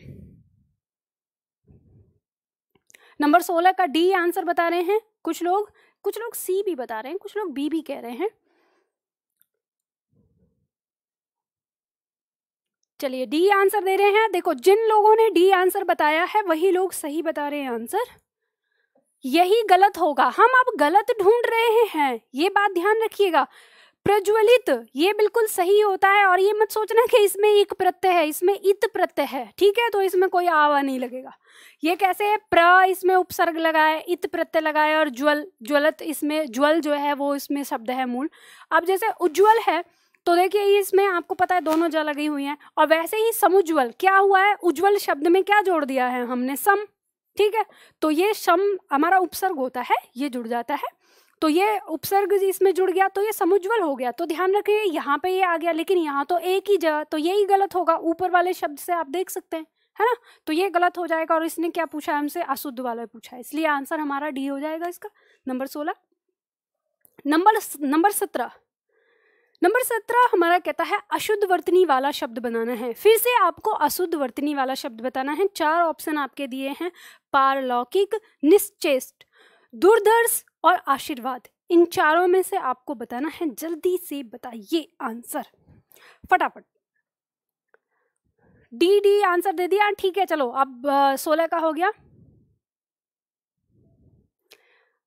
Speaker 1: नंबर सोलह का डी आंसर बता रहे हैं कुछ लोग कुछ लोग सी भी बता रहे हैं कुछ लोग बी भी कह रहे हैं चलिए डी आंसर दे रहे हैं देखो जिन लोगों ने डी आंसर बताया है वही लोग सही बता रहे हैं आंसर यही गलत होगा हम अब गलत ढूंढ रहे हैं ये बात ध्यान रखिएगा प्रज्वलित ये बिल्कुल सही होता है और ये मत सोचना कि इसमें एक प्रत्यय है इसमें इत प्रत्यय है ठीक है तो इसमें कोई आवा नहीं लगेगा ये कैसे है प्र इसमें उपसर्ग लगाए इत प्रत्यय लगाए और ज्वल ज्वलत इसमें ज्वल जो है वो इसमें शब्द है मूल अब जैसे उज्ज्वल है तो देखिए इसमें आपको पता है दोनों ज लगी हुई हैं और वैसे ही समुज्वल क्या हुआ है उज्ज्वल शब्द में क्या जोड़ दिया है हमने सम ठीक है तो ये सम हमारा उपसर्ग होता है ये जुड़ जाता है तो ये उपसर्ग इसमें जुड़ गया तो ये समुज्वल हो गया तो ध्यान रखिए यहाँ पे ये आ गया लेकिन यहाँ तो एक ही जगह तो यही गलत होगा ऊपर वाले शब्द से आप देख सकते हैं है ना तो ये गलत हो जाएगा और इसने क्या पूछा हमसे अशुद्ध वाला पूछा है इसलिए आंसर हमारा डी हो जाएगा इसका नंबर सोलह नंबर नंबर सत्रह नंबर सत्रह हमारा कहता है अशुद्ध वर्तनी वाला शब्द बनाना है फिर से आपको अशुद्ध वर्तनी वाला शब्द बताना है चार ऑप्शन आपके दिए हैं पारलौकिक निश्चेष्ट दूरदर्श और आशीर्वाद इन चारों में से आपको बताना है जल्दी से बताइए आंसर फटाफट डी डी आंसर दे दिया ठीक है चलो अब सोलह का हो गया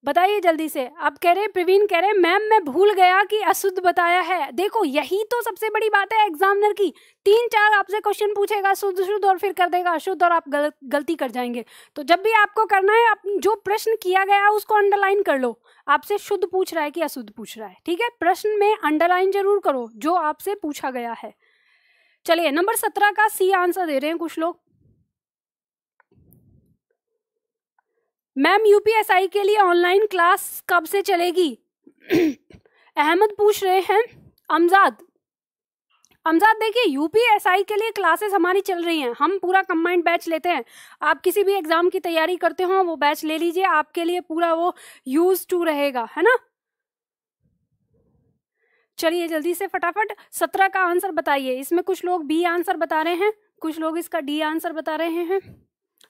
Speaker 1: बताइए जल्दी से आप कह रहे हैं प्रवीण कह रहे हैं मैम मैं भूल गया कि अशुद्ध बताया है देखो यही तो सबसे बड़ी बात है एग्जामिनर की तीन चार आपसे क्वेश्चन पूछेगा शुद्ध शुद्ध और फिर कर देगा अशुद्ध और आप गल गलती कर जाएंगे तो जब भी आपको करना है आप जो प्रश्न किया गया उसको अंडरलाइन कर लो आपसे शुद्ध पूछ रहा है कि अशुद्ध पूछ रहा है ठीक है प्रश्न में अंडरलाइन जरूर करो जो आपसे पूछा गया है चलिए नंबर सत्रह का सी आंसर दे रहे हैं कुछ लोग मैम यूपीएसआई के लिए ऑनलाइन क्लास कब से चलेगी अहमद पूछ रहे हैं अमजाद अमजाद देखिए यूपीएसआई के लिए क्लासेस हमारी चल रही हैं हम पूरा कम्बाइंड बैच लेते हैं आप किसी भी एग्ज़ाम की तैयारी करते हो वो बैच ले लीजिए आपके लिए पूरा वो यूज टू रहेगा है ना चलिए जल्दी से फटाफट सत्रह का आंसर बताइए इसमें कुछ लोग बी आंसर बता रहे हैं कुछ लोग इसका डी आंसर बता रहे हैं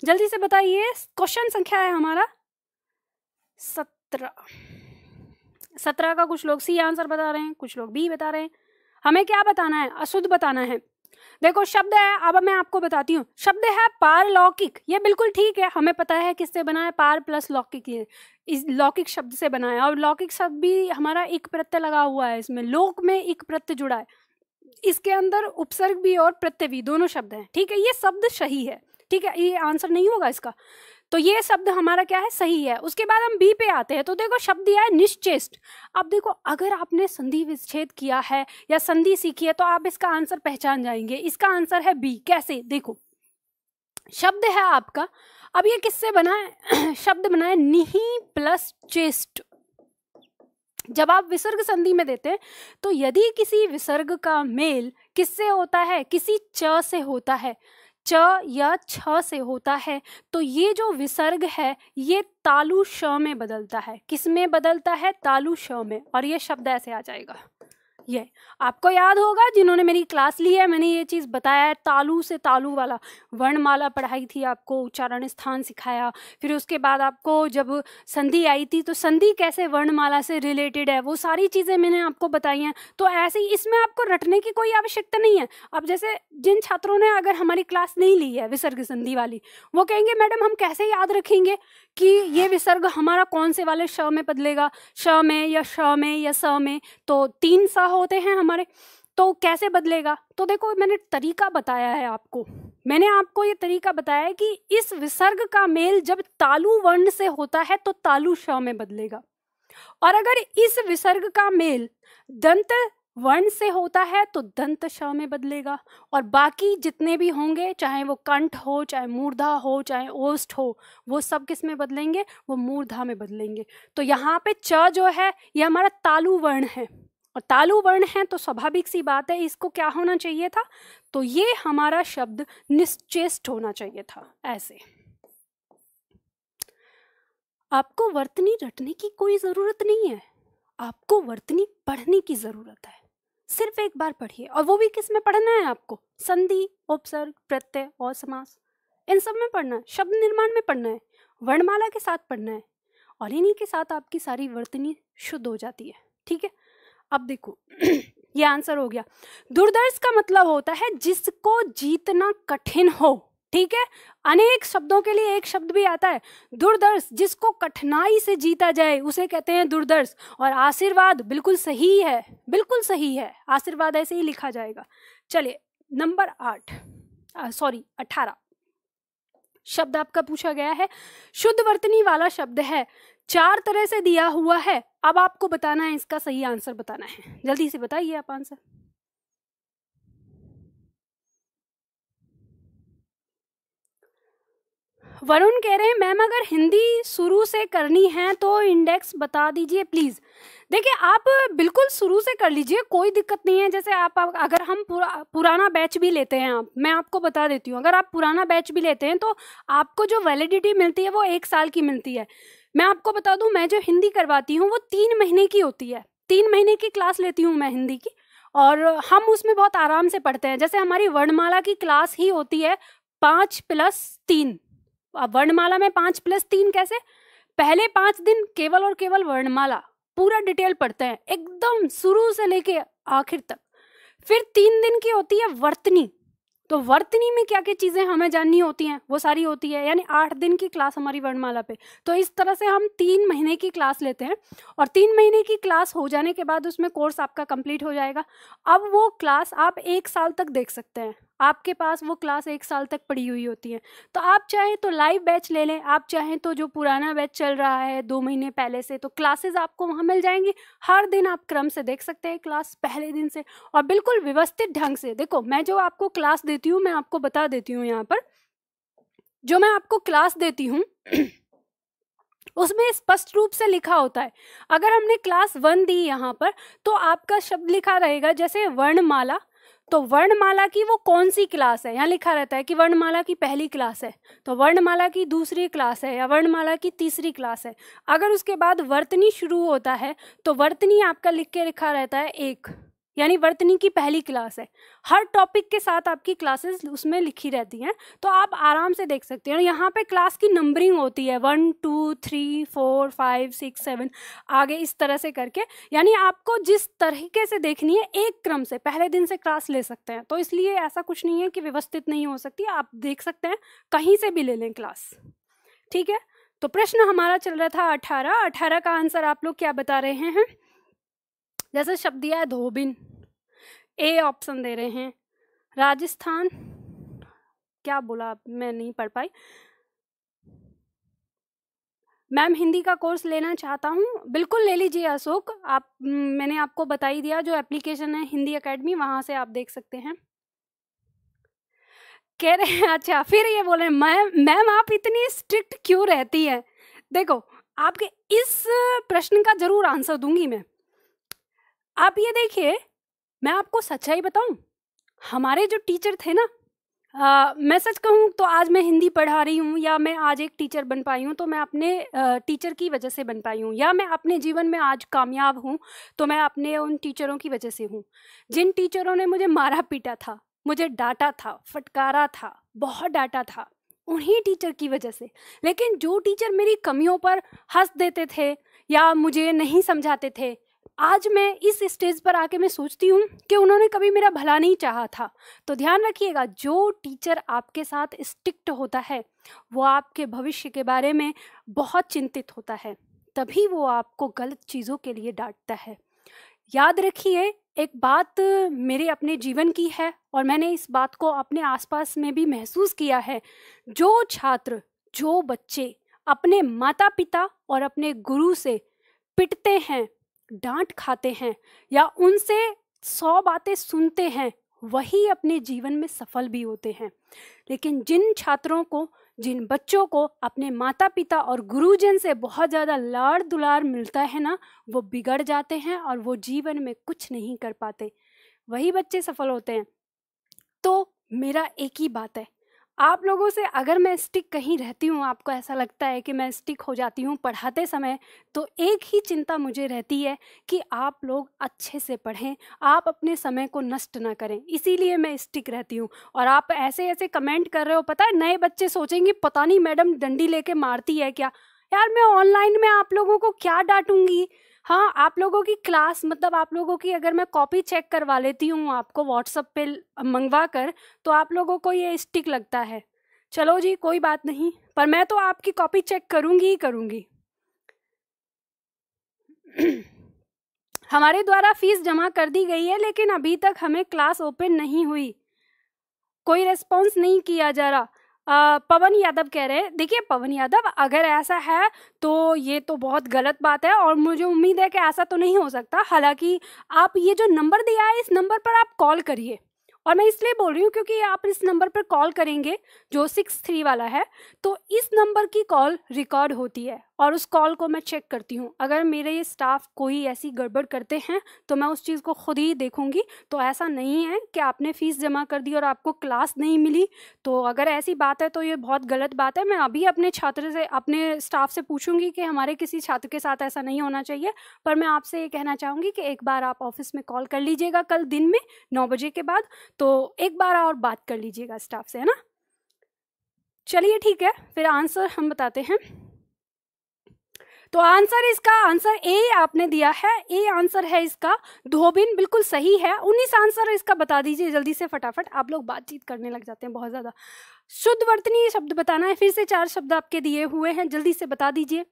Speaker 1: जल्दी से बताइए क्वेश्चन संख्या है हमारा सत्रह सत्रह का कुछ लोग सी आंसर बता रहे हैं कुछ लोग बी बता रहे हैं हमें क्या बताना है अशुद्ध बताना है देखो शब्द है अब मैं आपको बताती हूँ शब्द है पारलौकिक ये बिल्कुल ठीक है हमें पता है किससे बना है पार प्लस लौकिक ये इस लौकिक शब्द से बना है और लौकिक शब्द भी हमारा एक प्रत्यय लगा हुआ है इसमें लोक में एक प्रत्यय जुड़ा है इसके अंदर उपसर्ग भी और प्रत्यय भी दोनों शब्द हैं ठीक है ये शब्द सही है ठीक है ये आंसर नहीं होगा इसका तो ये शब्द हमारा क्या है सही है उसके बाद हम बी पे आते हैं तो देखो शब्द दिया है निश्चेष्ट अब देखो अगर आपने संधि विच्छेद किया है या संधि सीखी है तो आप इसका आंसर पहचान जाएंगे इसका आंसर है बी कैसे देखो शब्द है आपका अब ये किससे बना है शब्द बना है निही प्लस चेस्ट जब आप विसर्ग संधि में देते हैं तो यदि किसी विसर्ग का मेल किससे होता है किसी च से होता है च या छ से होता है तो ये जो विसर्ग है ये तालु श में बदलता है किस में बदलता है तालु श में और ये शब्द ऐसे आ जाएगा ये आपको याद होगा जिन्होंने मेरी क्लास ली है मैंने ये चीज़ बताया है तालू से तालू वाला वर्णमाला पढ़ाई थी आपको उच्चारण स्थान सिखाया फिर उसके बाद आपको जब संधि आई थी तो संधि कैसे वर्णमाला से रिलेटेड है वो सारी चीज़ें मैंने आपको बताई हैं तो ऐसे ही इसमें आपको रटने की कोई आवश्यकता नहीं है अब जैसे जिन छात्रों ने अगर हमारी क्लास नहीं ली है विसर्ग संधि वाली वो कहेंगे मैडम हम कैसे याद रखेंगे कि ये विसर्ग हमारा कौन से वाले श में बदलेगा श में या श में या स में तो तीन सा होते हैं हमारे तो कैसे बदलेगा तो देखो मैंने तरीका बताया है आपको मैंने आपको ये तरीका बताया है कि इस विसर्ग का मेल जब तालु वर्ण से होता है तो तालु श में बदलेगा और अगर इस विसर्ग का मेल दंत वर्ण से होता है तो दंत श में बदलेगा और बाकी जितने भी होंगे चाहे वो कंठ हो चाहे मूर्धा हो चाहे ओष्ठ हो वो सब किस में बदलेंगे वो मूर्धा में बदलेंगे तो यहाँ पे च जो है ये हमारा तालु वर्ण है और तालु वर्ण है तो स्वाभाविक सी बात है इसको क्या होना चाहिए था तो ये हमारा शब्द निश्चेष्ट होना चाहिए था ऐसे आपको वर्तनी रटने की कोई ज़रूरत नहीं है आपको वर्तनी पढ़ने की ज़रूरत है सिर्फ एक बार पढ़िए और वो भी किस में पढ़ना है आपको संधि उपसर्ग प्रत्यय और समास इन सब में पढ़ना है शब्द निर्माण में पढ़ना है वर्णमाला के साथ पढ़ना है और इन्हीं के साथ आपकी सारी वर्तनी शुद्ध हो जाती है ठीक है अब देखो ये आंसर हो गया दुर्दर्श का मतलब होता है जिसको जीतना कठिन हो ठीक है अनेक शब्दों के लिए एक शब्द भी आता है दुर्दर्श जिसको कठिनाई से जीता जाए उसे कहते हैं दुर्दर्श और आशीर्वाद बिल्कुल सही है बिल्कुल सही है आशीर्वाद ऐसे ही लिखा जाएगा चलिए नंबर आठ सॉरी अठारह शब्द आपका पूछा गया है शुद्ध वर्तनी वाला शब्द है चार तरह से दिया हुआ है अब आपको बताना है इसका सही आंसर बताना है जल्दी से बताइए आप आंसर वरुण कह रहे हैं मैम अगर हिंदी शुरू से करनी है तो इंडेक्स बता दीजिए प्लीज़ देखिए आप बिल्कुल शुरू से कर लीजिए कोई दिक्कत नहीं है जैसे आप, अगर हम पुरा, पुराना बैच भी लेते हैं आप मैं आपको बता देती हूँ अगर आप पुराना बैच भी लेते हैं तो आपको जो वैलिडिटी मिलती है वो एक साल की मिलती है मैं आपको बता दूं मैं जो हिंदी करवाती हूँ वो तीन महीने की होती है तीन महीने की क्लास लेती हूँ मैं हिंदी की और हम उसमें बहुत आराम से पढ़ते हैं जैसे हमारी वर्णमाला की क्लास ही होती है पाँच प्लस तीन अब वर्णमाला में पाँच प्लस तीन कैसे पहले पाँच दिन केवल और केवल वर्णमाला पूरा डिटेल पढ़ते हैं एकदम शुरू से लेके आखिर तक फिर तीन दिन की होती है वर्तनी तो वर्तनी में क्या क्या चीज़ें हमें जाननी होती हैं वो सारी होती है यानी आठ दिन की क्लास हमारी वर्णमाला पे तो इस तरह से हम तीन महीने की क्लास लेते हैं और तीन महीने की क्लास हो जाने के बाद उसमें कोर्स आपका कंप्लीट हो जाएगा अब वो क्लास आप एक साल तक देख सकते हैं आपके पास वो क्लास एक साल तक पड़ी हुई होती है तो आप चाहें तो लाइव बैच ले लें आप चाहें तो जो पुराना बैच चल रहा है दो महीने पहले से तो क्लासेस आपको वहाँ मिल जाएंगी हर दिन आप क्रम से देख सकते हैं क्लास पहले दिन से और बिल्कुल व्यवस्थित ढंग से देखो मैं जो आपको क्लास देती हूँ मैं आपको बता देती हूँ यहाँ पर जो मैं आपको क्लास देती हूँ उसमें स्पष्ट रूप से लिखा होता है अगर हमने क्लास वन दी यहाँ पर तो आपका शब्द लिखा रहेगा जैसे वर्णमाला तो वर्णमाला की वो कौन सी क्लास है यहाँ लिखा रहता है कि वर्णमाला की पहली क्लास है तो वर्णमाला की दूसरी क्लास है या वर्णमाला की तीसरी क्लास है अगर उसके बाद वर्तनी शुरू होता है तो वर्तनी आपका लिख के लिखा रहता है एक यानी वर्तनी की पहली क्लास है हर टॉपिक के साथ आपकी क्लासेस उसमें लिखी रहती हैं तो आप आराम से देख सकते हैं और यहाँ पे क्लास की नंबरिंग होती है one two three four five six seven आगे इस तरह से करके यानी आपको जिस तरीके से देखनी है एक क्रम से पहले दिन से क्लास ले सकते हैं तो इसलिए ऐसा कुछ नहीं है कि व्यवस्थित नहीं हो सकती आप देख सकते हैं कहीं से भी ले लें क्लास ठीक है तो प्रश्न हमारा चल रहा था अठारह अठारह का आंसर आप लोग क्या बता रहे हैं जैसे शब्द दिया है धोबिन ए ऑप्शन दे रहे हैं राजस्थान क्या बोला मैं नहीं पढ़ पाई मैम हिंदी का कोर्स लेना चाहता हूँ बिल्कुल ले लीजिए अशोक आप मैंने आपको बता ही दिया जो एप्लीकेशन है हिंदी एकेडमी वहाँ से आप देख सकते हैं कह रहे हैं अच्छा फिर ये बोल रहे हैं मैम मैम आप इतनी स्ट्रिक्ट क्यों रहती हैं देखो आपके इस प्रश्न का ज़रूर आंसर दूंगी मैं आप ये देखिए मैं आपको सच्चाई बताऊं हमारे जो टीचर थे ना आ, मैं सच कहूँ तो आज मैं हिंदी पढ़ा रही हूँ या मैं आज एक टीचर बन पाई हूँ तो मैं अपने आ, टीचर की वजह से बन पाई हूँ या मैं अपने जीवन में आज कामयाब हूँ तो मैं अपने उन टीचरों की वजह से हूँ जिन टीचरों ने मुझे मारा पीटा था मुझे डांटा था फटकारा था बहुत डांटा था उन्हीं टीचर की वजह से लेकिन जो टीचर मेरी कमियों पर हंस देते थे या मुझे नहीं समझाते थे आज मैं इस स्टेज पर आके मैं सोचती हूँ कि उन्होंने कभी मेरा भला नहीं चाहा था तो ध्यान रखिएगा जो टीचर आपके साथ स्ट्रिक्ट होता है वो आपके भविष्य के बारे में बहुत चिंतित होता है तभी वो आपको गलत चीज़ों के लिए डांटता है याद रखिए एक बात मेरे अपने जीवन की है और मैंने इस बात को अपने आसपास में भी महसूस किया है जो छात्र जो बच्चे अपने माता पिता और अपने गुरु से पिटते हैं डांट खाते हैं या उनसे सौ बातें सुनते हैं वही अपने जीवन में सफल भी होते हैं लेकिन जिन छात्रों को जिन बच्चों को अपने माता पिता और गुरुजन से बहुत ज़्यादा लाड़ दुलार मिलता है ना वो बिगड़ जाते हैं और वो जीवन में कुछ नहीं कर पाते वही बच्चे सफल होते हैं तो मेरा एक ही बात है आप लोगों से अगर मैं स्टिक कहीं रहती हूँ आपको ऐसा लगता है कि मैं स्टिक हो जाती हूँ पढ़ाते समय तो एक ही चिंता मुझे रहती है कि आप लोग अच्छे से पढ़ें आप अपने समय को नष्ट ना करें इसीलिए मैं स्टिक रहती हूँ और आप ऐसे ऐसे कमेंट कर रहे हो पता है नए बच्चे सोचेंगे पता नहीं मैडम डंडी लेके मारती है क्या यार मैं ऑनलाइन में आप लोगों को क्या डांटूंगी हाँ आप लोगों की क्लास मतलब आप लोगों की अगर मैं कॉपी चेक करवा लेती हूँ आपको व्हाट्सअप पे मंगवा कर तो आप लोगों को ये स्टिक लगता है चलो जी कोई बात नहीं पर मैं तो आपकी कॉपी चेक करूँगी ही करूँगी हमारे द्वारा फीस जमा कर दी गई है लेकिन अभी तक हमें क्लास ओपन नहीं हुई कोई रेस्पॉन्स नहीं किया जा रहा पवन यादव कह रहे हैं देखिए पवन यादव अगर ऐसा है तो ये तो बहुत गलत बात है और मुझे उम्मीद है कि ऐसा तो नहीं हो सकता हालांकि आप ये जो नंबर दिया है इस नंबर पर आप कॉल करिए और मैं इसलिए बोल रही हूँ क्योंकि आप इस नंबर पर कॉल करेंगे जो सिक्स थ्री वाला है तो इस नंबर की कॉल रिकॉर्ड होती है और उस कॉल को मैं चेक करती हूँ अगर मेरे ये स्टाफ कोई ऐसी गड़बड़ करते हैं तो मैं उस चीज़ को खुद ही देखूँगी तो ऐसा नहीं है कि आपने फ़ीस जमा कर दी और आपको क्लास नहीं मिली तो अगर ऐसी बात है तो ये बहुत गलत बात है मैं अभी अपने छात्र से अपने स्टाफ से पूछूँगी कि हमारे किसी छात्र के साथ ऐसा नहीं होना चाहिए पर मैं आपसे ये कहना चाहूँगी कि एक बार आप ऑफिस में कॉल कर लीजिएगा कल दिन में नौ बजे के बाद तो एक बार और बात कर लीजिएगा स्टाफ से है ना चलिए ठीक है फिर आंसर हम बताते हैं तो आंसर इसका आंसर ए आपने दिया है ए आंसर है इसका धोबिन बिल्कुल सही है उन्नीस आंसर इसका बता दीजिए जल्दी से फटाफट आप लोग बातचीत करने लग जाते हैं बहुत ज़्यादा शुद्ध वर्तनीय शब्द बताना है फिर से चार शब्द आपके दिए हुए हैं जल्दी से बता दीजिए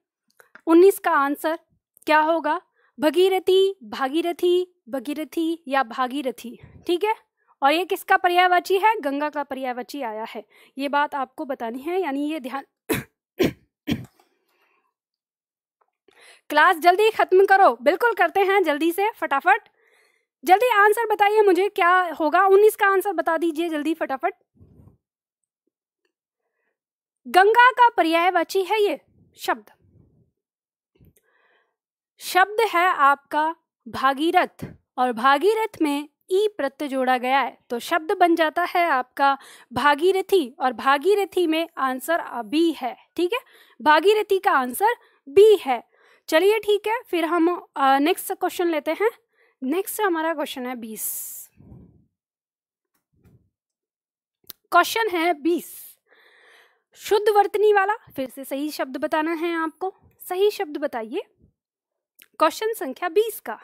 Speaker 1: उन्नीस का आंसर क्या होगा भगीरथी भागीरथी भगीरथी या भागीरथी ठीक है और ये किसका पर्यायवाची है गंगा का पर्यायवाची आया है ये बात आपको बतानी है यानी ये ध्यान क्लास जल्दी ख़त्म करो बिल्कुल करते हैं जल्दी से फटाफट जल्दी आंसर बताइए मुझे क्या होगा उन्नीस का आंसर बता दीजिए जल्दी फटाफट गंगा का पर्यायवाची है ये शब्द शब्द है आपका भागीरथ और भागीरथ में ई प्रत्य जोड़ा गया है तो शब्द बन जाता है आपका भागीरथी और भागीरथी में आंसर बी है ठीक है भागीरथी का आंसर बी है चलिए ठीक है फिर हम नेक्स्ट क्वेश्चन लेते हैं नेक्स्ट हमारा क्वेश्चन है बीस क्वेश्चन है बीस शुद्ध वर्तनी वाला फिर से सही शब्द बताना है आपको सही शब्द बताइए क्वेश्चन संख्या बीस का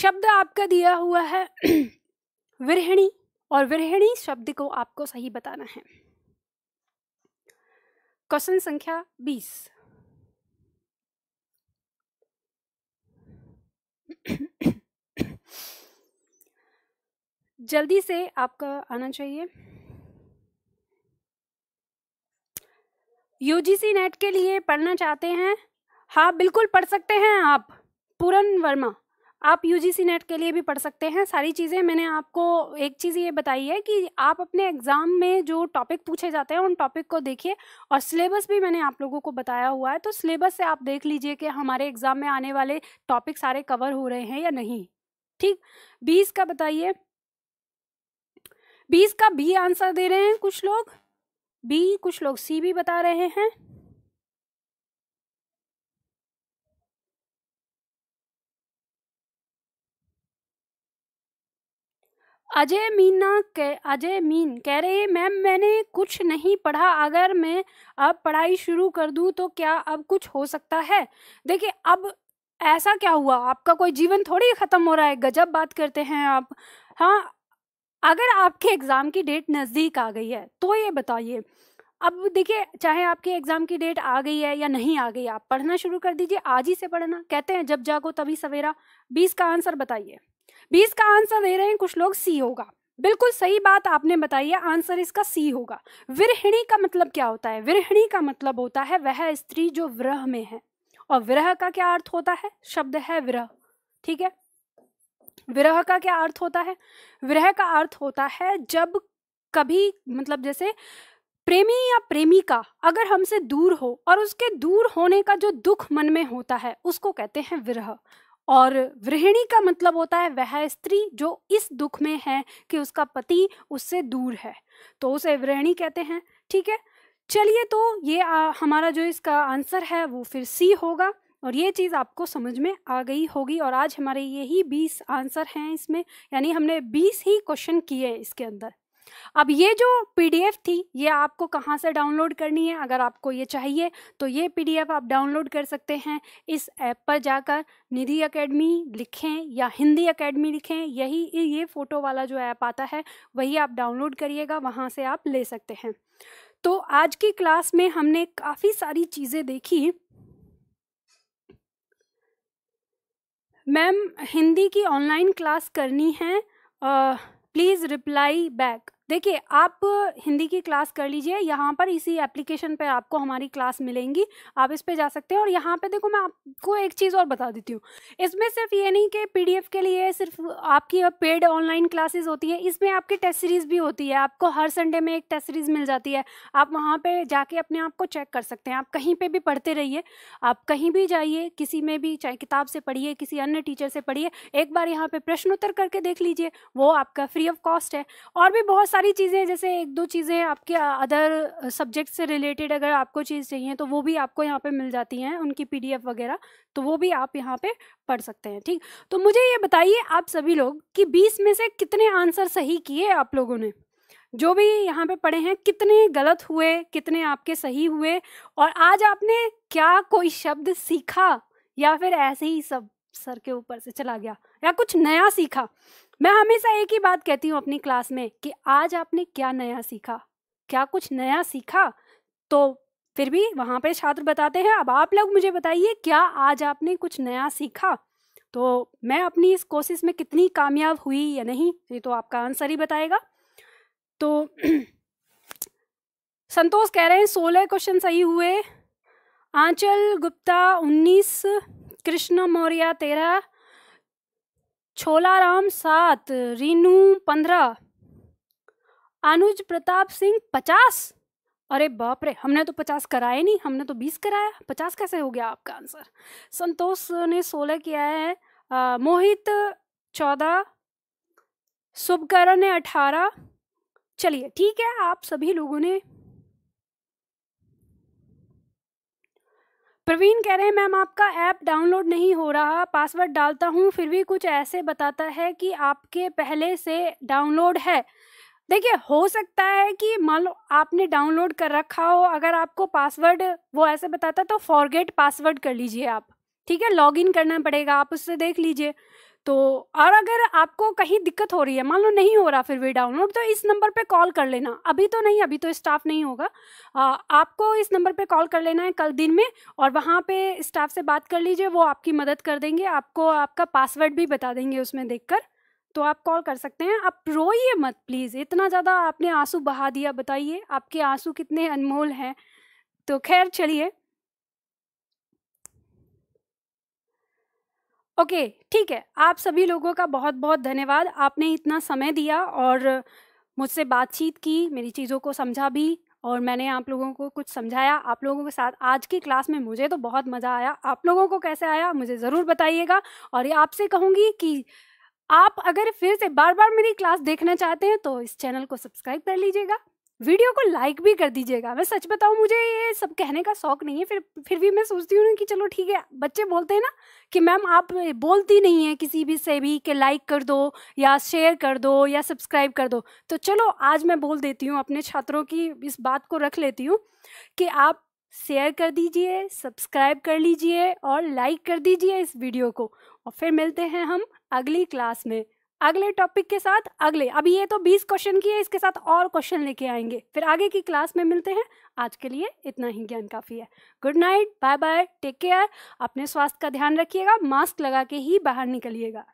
Speaker 1: शब्द आपका दिया हुआ है विरहिणी और विरहिणी शब्द को आपको सही बताना है क्वेश्चन संख्या बीस जल्दी से आपका आना चाहिए यूजीसी नेट के लिए पढ़ना चाहते हैं हाँ बिल्कुल पढ़ सकते हैं आप पूरन वर्मा आप यू जी नेट के लिए भी पढ़ सकते हैं सारी चीज़ें मैंने आपको एक चीज़ ये बताई है कि आप अपने एग्ज़ाम में जो टॉपिक पूछे जाते हैं उन टॉपिक को देखिए और सिलेबस भी मैंने आप लोगों को बताया हुआ है तो सिलेबस से आप देख लीजिए कि हमारे एग्ज़ाम में आने वाले टॉपिक सारे कवर हो रहे हैं या नहीं ठीक बीस का बताइए बीस का बी आंसर दे रहे हैं कुछ लोग बी कुछ लोग सी भी बता रहे हैं अजय मीना कह अजय मीन कह रही है मैम मैंने कुछ नहीं पढ़ा अगर मैं अब पढ़ाई शुरू कर दूं तो क्या अब कुछ हो सकता है देखिए अब ऐसा क्या हुआ आपका कोई जीवन थोड़ी ख़त्म हो रहा है गजब बात करते हैं आप हाँ अगर आपके एग्ज़ाम की डेट नज़दीक आ गई है तो ये बताइए अब देखिए चाहे आपके एग्ज़ाम की डेट आ गई है या नहीं आ गई आप पढ़ना शुरू कर दीजिए आज ही से पढ़ना कहते हैं जब जागो तभी सवेरा बीस का आंसर बताइए बीस का आंसर दे रहे हैं कुछ लोग सी होगा बिल्कुल सही बात आपने बताई है आंसर इसका सी होगा विरहिणी का मतलब क्या होता है विरहिणी का मतलब होता है वह स्त्री जो विरह में है और विरह का क्या अर्थ होता है शब्द है विरह ठीक है विरह का क्या अर्थ होता है विरह का अर्थ होता है जब कभी मतलब जैसे प्रेमी या प्रेमिका अगर हमसे दूर हो और उसके दूर होने का जो दुख मन में होता है उसको कहते हैं विरह और गृहिणी का मतलब होता है वह स्त्री जो इस दुख में है कि उसका पति उससे दूर है तो उसे गृहिणी कहते हैं ठीक है चलिए तो ये आ, हमारा जो इसका आंसर है वो फिर सी होगा और ये चीज़ आपको समझ में आ गई होगी और आज हमारे यही बीस आंसर हैं इसमें यानी हमने बीस ही क्वेश्चन किए इसके अंदर अब ये जो पीडीएफ थी ये आपको कहाँ से डाउनलोड करनी है अगर आपको ये चाहिए तो ये पीडीएफ आप डाउनलोड कर सकते हैं इस ऐप पर जाकर निधि अकेडमी लिखें या हिंदी अकेडमी लिखें यही ये फ़ोटो वाला जो ऐप आता है वही आप डाउनलोड करिएगा वहाँ से आप ले सकते हैं तो आज की क्लास में हमने काफ़ी सारी चीज़ें देखी मैम हिंदी की ऑनलाइन क्लास करनी है प्लीज़ रिप्लाई बैक देखिए आप हिंदी की क्लास कर लीजिए यहाँ पर इसी एप्लीकेशन पे आपको हमारी क्लास मिलेंगी आप इस पे जा सकते हैं और यहाँ पे देखो मैं आपको एक चीज़ और बता देती हूँ इसमें सिर्फ ये नहीं कि पीडीएफ के लिए सिर्फ आपकी पेड ऑनलाइन क्लासेस होती है इसमें आपकी टेस्ट सीरीज़ भी होती है आपको हर संडे में एक टेस्ट सीरीज़ मिल जाती है आप वहाँ पर जाके अपने आप को चेक कर सकते हैं आप कहीं पर भी पढ़ते रहिए आप कहीं भी जाइए किसी में भी चाहे किताब से पढ़िए किसी अन्य टीचर से पढ़िए एक बार यहाँ पर प्रश्न उत्तर करके देख लीजिए वो आपका फ्री ऑफ कॉस्ट है और भी बहुत सारी चीज़ें जैसे एक दो चीज़ें आपके अदर सब्जेक्ट से रिलेटेड अगर आपको चीज़ चाहिए तो वो भी आपको यहाँ पे मिल जाती हैं उनकी पीडीएफ वगैरह तो वो भी आप यहाँ पे पढ़ सकते हैं ठीक तो मुझे ये बताइए आप सभी लोग कि बीस में से कितने आंसर सही किए आप लोगों ने जो भी यहाँ पे पढ़े हैं कितने गलत हुए कितने आपके सही हुए और आज आपने क्या कोई शब्द सीखा या फिर ऐसे ही सब सर के ऊपर से चला गया या कुछ नया सीखा मैं हमेशा एक ही बात कहती हूँ अपनी क्लास में कि आज आपने क्या नया सीखा क्या कुछ नया सीखा तो फिर भी वहाँ पे छात्र बताते हैं अब आप लोग मुझे बताइए क्या आज आपने कुछ नया सीखा तो मैं अपनी इस कोशिश में कितनी कामयाब हुई या नहीं ये तो आपका आंसर ही बताएगा तो संतोष कह रहे हैं सोलह क्वेश्चन सही हुए आंचल गुप्ता उन्नीस कृष्ण मौर्य तेरह छोला राम सात रीनू पंद्रह अनुज प्रताप सिंह पचास अरे बाप रे हमने तो पचास कराए नहीं हमने तो बीस कराया पचास कैसे हो गया आपका आंसर संतोष ने सोलह किया है आ, मोहित चौदह शुभकरण ने अठारह चलिए ठीक है आप सभी लोगों ने प्रवीण कह रहे हैं मैम आपका ऐप डाउनलोड नहीं हो रहा पासवर्ड डालता हूँ फिर भी कुछ ऐसे बताता है कि आपके पहले से डाउनलोड है देखिए हो सकता है कि मान लो आपने डाउनलोड कर रखा हो अगर आपको पासवर्ड वो ऐसे बताता तो फॉरगेट पासवर्ड कर लीजिए आप ठीक है लॉगिन करना पड़ेगा आप उससे देख लीजिए तो और अगर आपको कहीं दिक्कत हो रही है मान लो नहीं हो रहा फिर भी डाउनलोड तो इस नंबर पे कॉल कर लेना अभी तो नहीं अभी तो स्टाफ नहीं होगा आ, आपको इस नंबर पे कॉल कर लेना है कल दिन में और वहाँ पे स्टाफ से बात कर लीजिए वो आपकी मदद कर देंगे आपको आपका पासवर्ड भी बता देंगे उसमें कर तो आप कॉल कर सकते हैं आप रोइए मत प्लीज़ इतना ज़्यादा आपने आंसू बहा दिया बताइए आपके आंसू कितने अनमोल हैं तो खैर चलिए ओके ठीक है आप सभी लोगों का बहुत बहुत धन्यवाद आपने इतना समय दिया और मुझसे बातचीत की मेरी चीज़ों को समझा भी और मैंने आप लोगों को कुछ समझाया आप लोगों के साथ आज की क्लास में मुझे तो बहुत मज़ा आया आप लोगों को कैसे आया मुझे ज़रूर बताइएगा और ये आपसे कहूँगी कि आप अगर फिर से बार बार मेरी क्लास देखना चाहते हैं तो इस चैनल को सब्सक्राइब कर लीजिएगा वीडियो को लाइक भी कर दीजिएगा मैं सच बताऊँ मुझे ये सब कहने का शौक नहीं है फिर फिर भी मैं सोचती हूँ कि चलो ठीक है बच्चे बोलते हैं ना कि मैम आप बोलती नहीं है किसी भी से भी कि लाइक कर दो या शेयर कर दो या सब्सक्राइब कर दो तो चलो आज मैं बोल देती हूँ अपने छात्रों की इस बात को रख लेती हूँ कि आप शेयर कर दीजिए सब्सक्राइब कर लीजिए और लाइक कर दीजिए इस वीडियो को और फिर मिलते हैं हम अगली क्लास में अगले टॉपिक के साथ अगले अभी ये तो बीस क्वेश्चन की है इसके साथ और क्वेश्चन लेके आएंगे फिर आगे की क्लास में मिलते हैं आज के लिए इतना ही ज्ञान काफ़ी है good night bye bye take care अपने स्वास्थ्य का ध्यान रखिएगा मास्क लगा के ही बाहर निकलिएगा